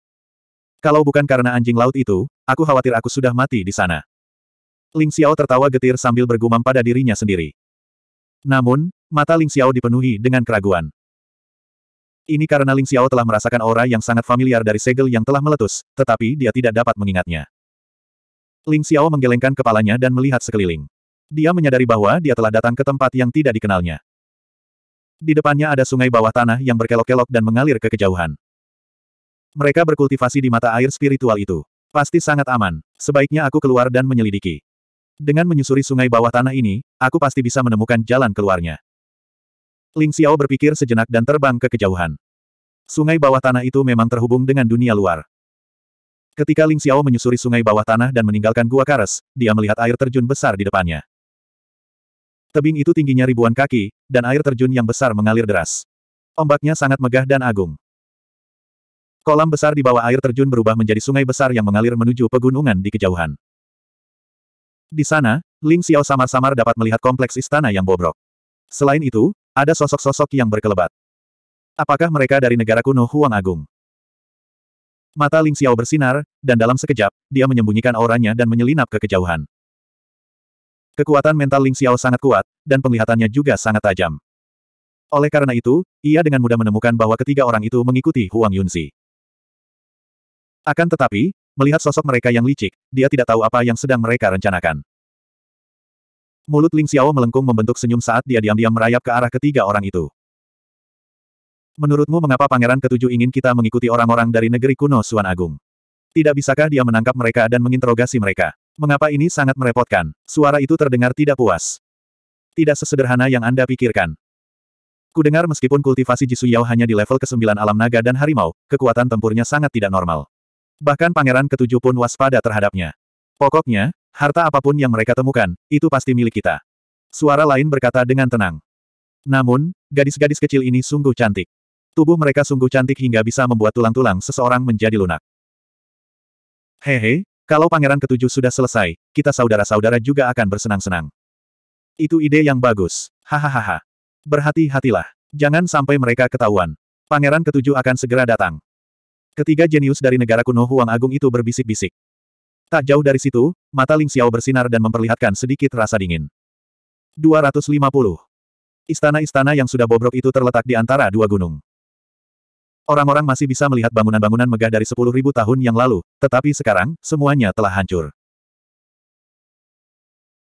Kalau bukan karena anjing laut itu, aku khawatir aku sudah mati di sana. Ling Xiao tertawa getir sambil bergumam pada dirinya sendiri. Namun, mata Ling Xiao dipenuhi dengan keraguan. Ini karena Ling Xiao telah merasakan aura yang sangat familiar dari segel yang telah meletus, tetapi dia tidak dapat mengingatnya. Ling Xiao menggelengkan kepalanya dan melihat sekeliling. Dia menyadari bahwa dia telah datang ke tempat yang tidak dikenalnya. Di depannya ada sungai bawah tanah yang berkelok-kelok dan mengalir ke kejauhan. Mereka berkultivasi di mata air spiritual itu. Pasti sangat aman. Sebaiknya aku keluar dan menyelidiki. Dengan menyusuri sungai bawah tanah ini, aku pasti bisa menemukan jalan keluarnya. Ling Xiao berpikir sejenak dan terbang ke kejauhan. Sungai bawah tanah itu memang terhubung dengan dunia luar. Ketika Ling Xiao menyusuri sungai bawah tanah dan meninggalkan gua kares, dia melihat air terjun besar di depannya. Tebing itu tingginya ribuan kaki, dan air terjun yang besar mengalir deras. Ombaknya sangat megah dan agung. Kolam besar di bawah air terjun berubah menjadi sungai besar yang mengalir menuju pegunungan di kejauhan. Di sana, Ling Xiao samar-samar dapat melihat kompleks istana yang bobrok. Selain itu, ada sosok-sosok yang berkelebat. Apakah mereka dari negara kuno Huang Agung? Mata Ling Xiao bersinar, dan dalam sekejap, dia menyembunyikan auranya dan menyelinap ke kejauhan. Kekuatan mental Ling Xiao sangat kuat, dan penglihatannya juga sangat tajam. Oleh karena itu, ia dengan mudah menemukan bahwa ketiga orang itu mengikuti Huang Yunzi. Akan tetapi, melihat sosok mereka yang licik, dia tidak tahu apa yang sedang mereka rencanakan. Mulut Ling Xiao melengkung membentuk senyum saat dia diam-diam merayap ke arah ketiga orang itu. Menurutmu mengapa pangeran ketujuh ingin kita mengikuti orang-orang dari negeri kuno Suan Agung? Tidak bisakah dia menangkap mereka dan menginterogasi mereka? Mengapa ini sangat merepotkan? Suara itu terdengar tidak puas. Tidak sesederhana yang Anda pikirkan. Kudengar meskipun kultivasi Jisuyao hanya di level ke-9 alam naga dan harimau, kekuatan tempurnya sangat tidak normal. Bahkan pangeran ketujuh pun waspada terhadapnya. Pokoknya, harta apapun yang mereka temukan, itu pasti milik kita. Suara lain berkata dengan tenang. Namun, gadis-gadis kecil ini sungguh cantik. Tubuh mereka sungguh cantik hingga bisa membuat tulang-tulang seseorang menjadi lunak. Hehe, kalau pangeran ketujuh sudah selesai, kita saudara-saudara juga akan bersenang-senang. Itu ide yang bagus. Hahaha. Berhati-hatilah. Jangan sampai mereka ketahuan. Pangeran ketujuh akan segera datang. Ketiga jenius dari negara kuno Huang Agung itu berbisik-bisik. Tak jauh dari situ, mata Ling Xiao bersinar dan memperlihatkan sedikit rasa dingin. 250. Istana-istana yang sudah bobrok itu terletak di antara dua gunung. Orang-orang masih bisa melihat bangunan-bangunan megah dari sepuluh ribu tahun yang lalu, tetapi sekarang, semuanya telah hancur.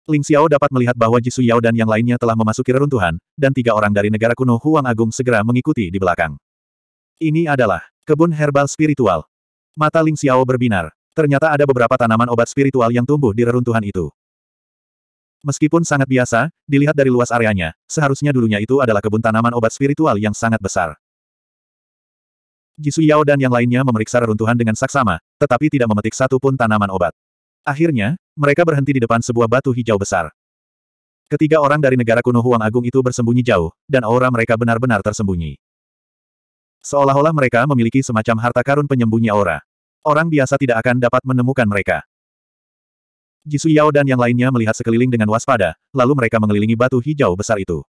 Ling Xiao dapat melihat bahwa Ji Yao dan yang lainnya telah memasuki reruntuhan, dan tiga orang dari negara kuno Huang Agung segera mengikuti di belakang. Ini adalah kebun herbal spiritual. Mata Ling Xiao berbinar. Ternyata ada beberapa tanaman obat spiritual yang tumbuh di reruntuhan itu. Meskipun sangat biasa, dilihat dari luas areanya, seharusnya dulunya itu adalah kebun tanaman obat spiritual yang sangat besar. Jisu Yao dan yang lainnya memeriksa reruntuhan dengan saksama, tetapi tidak memetik satu pun tanaman obat. Akhirnya, mereka berhenti di depan sebuah batu hijau besar. Ketiga orang dari negara kuno Huang Agung itu bersembunyi jauh, dan aura mereka benar-benar tersembunyi. Seolah-olah mereka memiliki semacam harta karun penyembunyi aura. Orang biasa tidak akan dapat menemukan mereka. Jisu Yao dan yang lainnya melihat sekeliling dengan waspada, lalu mereka mengelilingi batu hijau besar itu.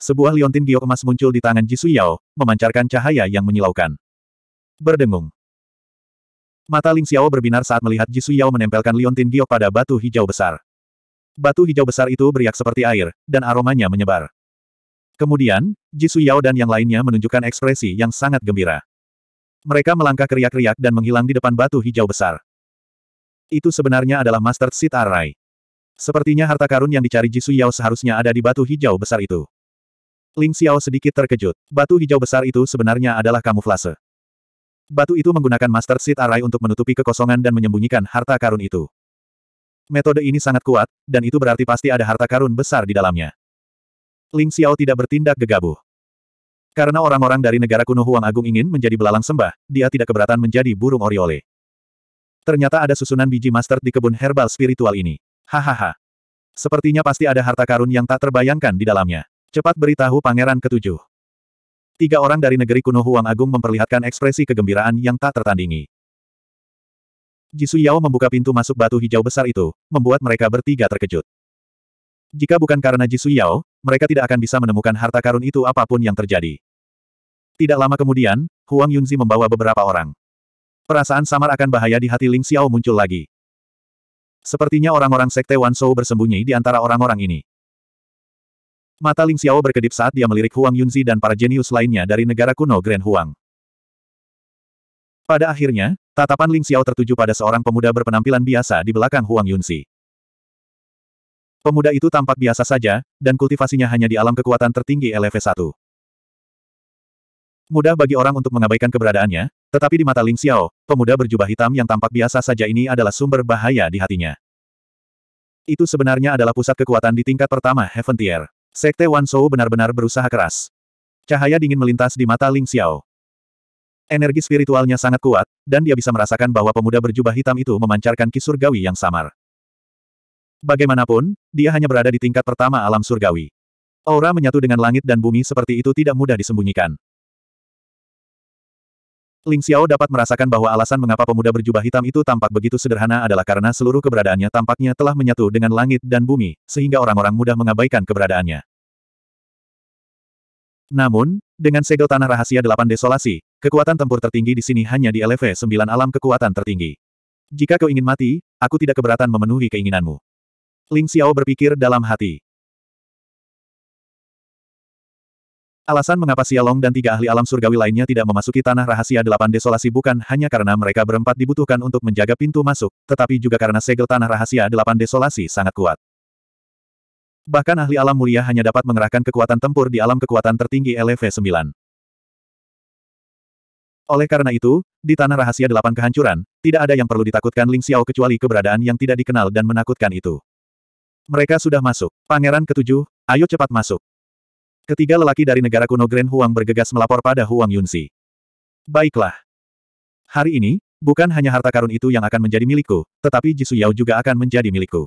Sebuah liontin giok emas muncul di tangan Jisu Yao, memancarkan cahaya yang menyilaukan. Berdengung. Mata Ling Xiao berbinar saat melihat Jisu Yao menempelkan liontin giok pada batu hijau besar. Batu hijau besar itu beriak seperti air, dan aromanya menyebar. Kemudian, Jisu Yao dan yang lainnya menunjukkan ekspresi yang sangat gembira. Mereka melangkah keriak-riak dan menghilang di depan batu hijau besar. Itu sebenarnya adalah Master Seed Sepertinya harta karun yang dicari Jisu Yao seharusnya ada di batu hijau besar itu. Ling Xiao sedikit terkejut. Batu hijau besar itu sebenarnya adalah kamuflase. Batu itu menggunakan Master Seed Array untuk menutupi kekosongan dan menyembunyikan harta karun itu. Metode ini sangat kuat, dan itu berarti pasti ada harta karun besar di dalamnya. Ling Xiao tidak bertindak gegabah. Karena orang-orang dari negara kuno Huang Agung ingin menjadi belalang sembah, dia tidak keberatan menjadi burung oriole. Ternyata ada susunan biji master di kebun herbal spiritual ini. Hahaha. Sepertinya pasti ada harta karun yang tak terbayangkan di dalamnya. Cepat beritahu pangeran ketujuh. Tiga orang dari negeri kuno Huang Agung memperlihatkan ekspresi kegembiraan yang tak tertandingi. Jisu Yao membuka pintu masuk batu hijau besar itu, membuat mereka bertiga terkejut. Jika bukan karena Jisu Yao, mereka tidak akan bisa menemukan harta karun itu apapun yang terjadi. Tidak lama kemudian, Huang Yunzi membawa beberapa orang. Perasaan samar akan bahaya di hati Ling Xiao muncul lagi. Sepertinya orang-orang sekte Wan Shou bersembunyi di antara orang-orang ini. Mata Ling Xiao berkedip saat dia melirik Huang Yunzi dan para jenius lainnya dari negara kuno Grand Huang. Pada akhirnya, tatapan Ling Xiao tertuju pada seorang pemuda berpenampilan biasa di belakang Huang Yunzi. Pemuda itu tampak biasa saja, dan kultivasinya hanya di alam kekuatan tertinggi LV1. Mudah bagi orang untuk mengabaikan keberadaannya, tetapi di mata Ling Xiao, pemuda berjubah hitam yang tampak biasa saja ini adalah sumber bahaya di hatinya. Itu sebenarnya adalah pusat kekuatan di tingkat pertama Heaven Tier. Sekte Wan Shou benar-benar berusaha keras. Cahaya dingin melintas di mata Ling Xiao. Energi spiritualnya sangat kuat, dan dia bisa merasakan bahwa pemuda berjubah hitam itu memancarkan ki surgawi yang samar. Bagaimanapun, dia hanya berada di tingkat pertama alam surgawi. Aura menyatu dengan langit dan bumi seperti itu tidak mudah disembunyikan. Ling Xiao dapat merasakan bahwa alasan mengapa pemuda berjubah hitam itu tampak begitu sederhana adalah karena seluruh keberadaannya tampaknya telah menyatu dengan langit dan bumi, sehingga orang-orang mudah mengabaikan keberadaannya. Namun, dengan segel tanah rahasia delapan desolasi, kekuatan tempur tertinggi di sini hanya di LV 9 alam kekuatan tertinggi. Jika kau ingin mati, aku tidak keberatan memenuhi keinginanmu. Ling Xiao berpikir dalam hati. Alasan mengapa Xiaolong dan tiga ahli alam surgawi lainnya tidak memasuki tanah rahasia delapan desolasi bukan hanya karena mereka berempat dibutuhkan untuk menjaga pintu masuk, tetapi juga karena segel tanah rahasia delapan desolasi sangat kuat. Bahkan ahli alam mulia hanya dapat mengerahkan kekuatan tempur di alam kekuatan tertinggi LV-9. Oleh karena itu, di tanah rahasia delapan kehancuran, tidak ada yang perlu ditakutkan Ling Xiao kecuali keberadaan yang tidak dikenal dan menakutkan itu. Mereka sudah masuk. Pangeran ketujuh, ayo cepat masuk. Ketiga lelaki dari negara kuno Grand Huang bergegas melapor pada Huang Yunzi. Baiklah. Hari ini, bukan hanya harta karun itu yang akan menjadi milikku, tetapi Jisu Yao juga akan menjadi milikku.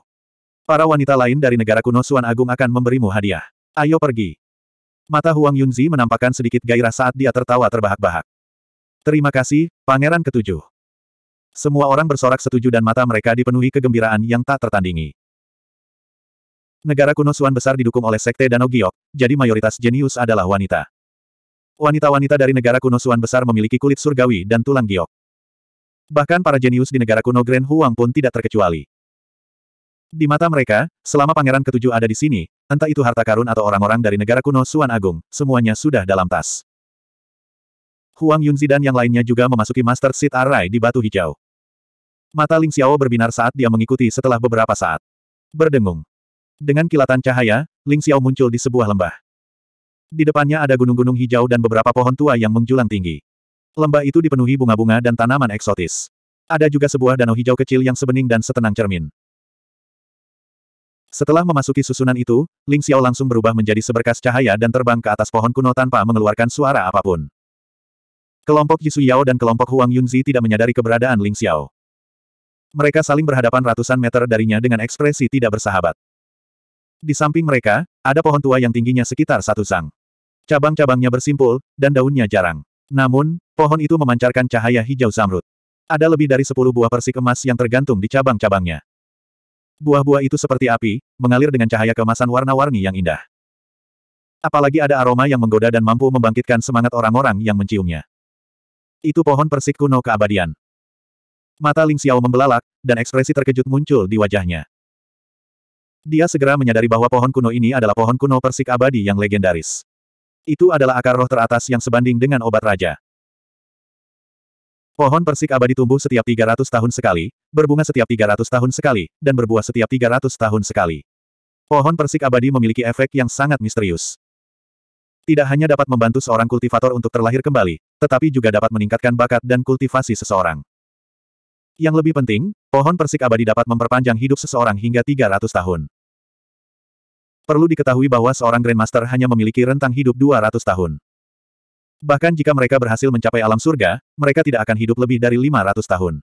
Para wanita lain dari negara kuno Suan Agung akan memberimu hadiah. Ayo pergi. Mata Huang Yunzi menampakkan sedikit gairah saat dia tertawa terbahak-bahak. Terima kasih, Pangeran Ketujuh. Semua orang bersorak setuju dan mata mereka dipenuhi kegembiraan yang tak tertandingi. Negara kuno Suan besar didukung oleh Sekte Danau Giok, jadi mayoritas jenius adalah wanita. Wanita-wanita dari negara kuno Suan besar memiliki kulit surgawi dan tulang giok. Bahkan para jenius di negara kuno Grand Huang pun tidak terkecuali. Di mata mereka, selama pangeran ketujuh ada di sini, entah itu harta karun atau orang-orang dari negara kuno Suan Agung, semuanya sudah dalam tas. Huang Yunzi dan yang lainnya juga memasuki Master Seat Array di Batu Hijau. Mata Ling Xiao berbinar saat dia mengikuti setelah beberapa saat. Berdengung. Dengan kilatan cahaya, Ling Xiao muncul di sebuah lembah. Di depannya ada gunung-gunung hijau dan beberapa pohon tua yang menjulang tinggi. Lembah itu dipenuhi bunga-bunga dan tanaman eksotis. Ada juga sebuah danau hijau kecil yang sebening dan setenang cermin. Setelah memasuki susunan itu, Ling Xiao langsung berubah menjadi seberkas cahaya dan terbang ke atas pohon kuno tanpa mengeluarkan suara apapun. Kelompok Yisu Yao dan kelompok Huang Yunzi tidak menyadari keberadaan Ling Xiao. Mereka saling berhadapan ratusan meter darinya dengan ekspresi tidak bersahabat. Di samping mereka, ada pohon tua yang tingginya sekitar satu sang. Cabang-cabangnya bersimpul, dan daunnya jarang. Namun, pohon itu memancarkan cahaya hijau zamrud. Ada lebih dari sepuluh buah persik emas yang tergantung di cabang-cabangnya. Buah-buah itu seperti api, mengalir dengan cahaya kemasan warna-warni yang indah. Apalagi ada aroma yang menggoda dan mampu membangkitkan semangat orang-orang yang menciumnya. Itu pohon persik kuno keabadian. Mata Ling Xiao membelalak, dan ekspresi terkejut muncul di wajahnya. Dia segera menyadari bahwa pohon kuno ini adalah pohon kuno persik abadi yang legendaris. Itu adalah akar roh teratas yang sebanding dengan obat raja. Pohon persik abadi tumbuh setiap 300 tahun sekali, berbunga setiap 300 tahun sekali, dan berbuah setiap 300 tahun sekali. Pohon persik abadi memiliki efek yang sangat misterius. Tidak hanya dapat membantu seorang kultivator untuk terlahir kembali, tetapi juga dapat meningkatkan bakat dan kultivasi seseorang. Yang lebih penting, pohon persik abadi dapat memperpanjang hidup seseorang hingga 300 tahun. Perlu diketahui bahwa seorang Grandmaster hanya memiliki rentang hidup 200 tahun. Bahkan jika mereka berhasil mencapai alam surga, mereka tidak akan hidup lebih dari 500 tahun.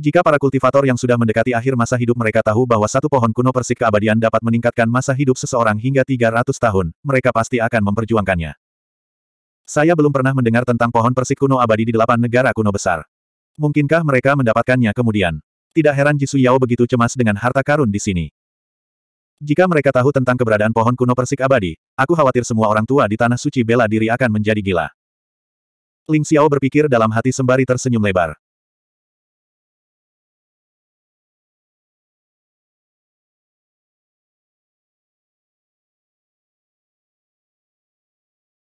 Jika para kultivator yang sudah mendekati akhir masa hidup mereka tahu bahwa satu pohon kuno persik keabadian dapat meningkatkan masa hidup seseorang hingga 300 tahun, mereka pasti akan memperjuangkannya. Saya belum pernah mendengar tentang pohon persik kuno abadi di delapan negara kuno besar. Mungkinkah mereka mendapatkannya kemudian? Tidak heran Jisu Yao begitu cemas dengan harta karun di sini. Jika mereka tahu tentang keberadaan pohon kuno persik abadi, aku khawatir semua orang tua di tanah suci bela diri akan menjadi gila. Ling Xiao berpikir dalam hati sembari tersenyum lebar.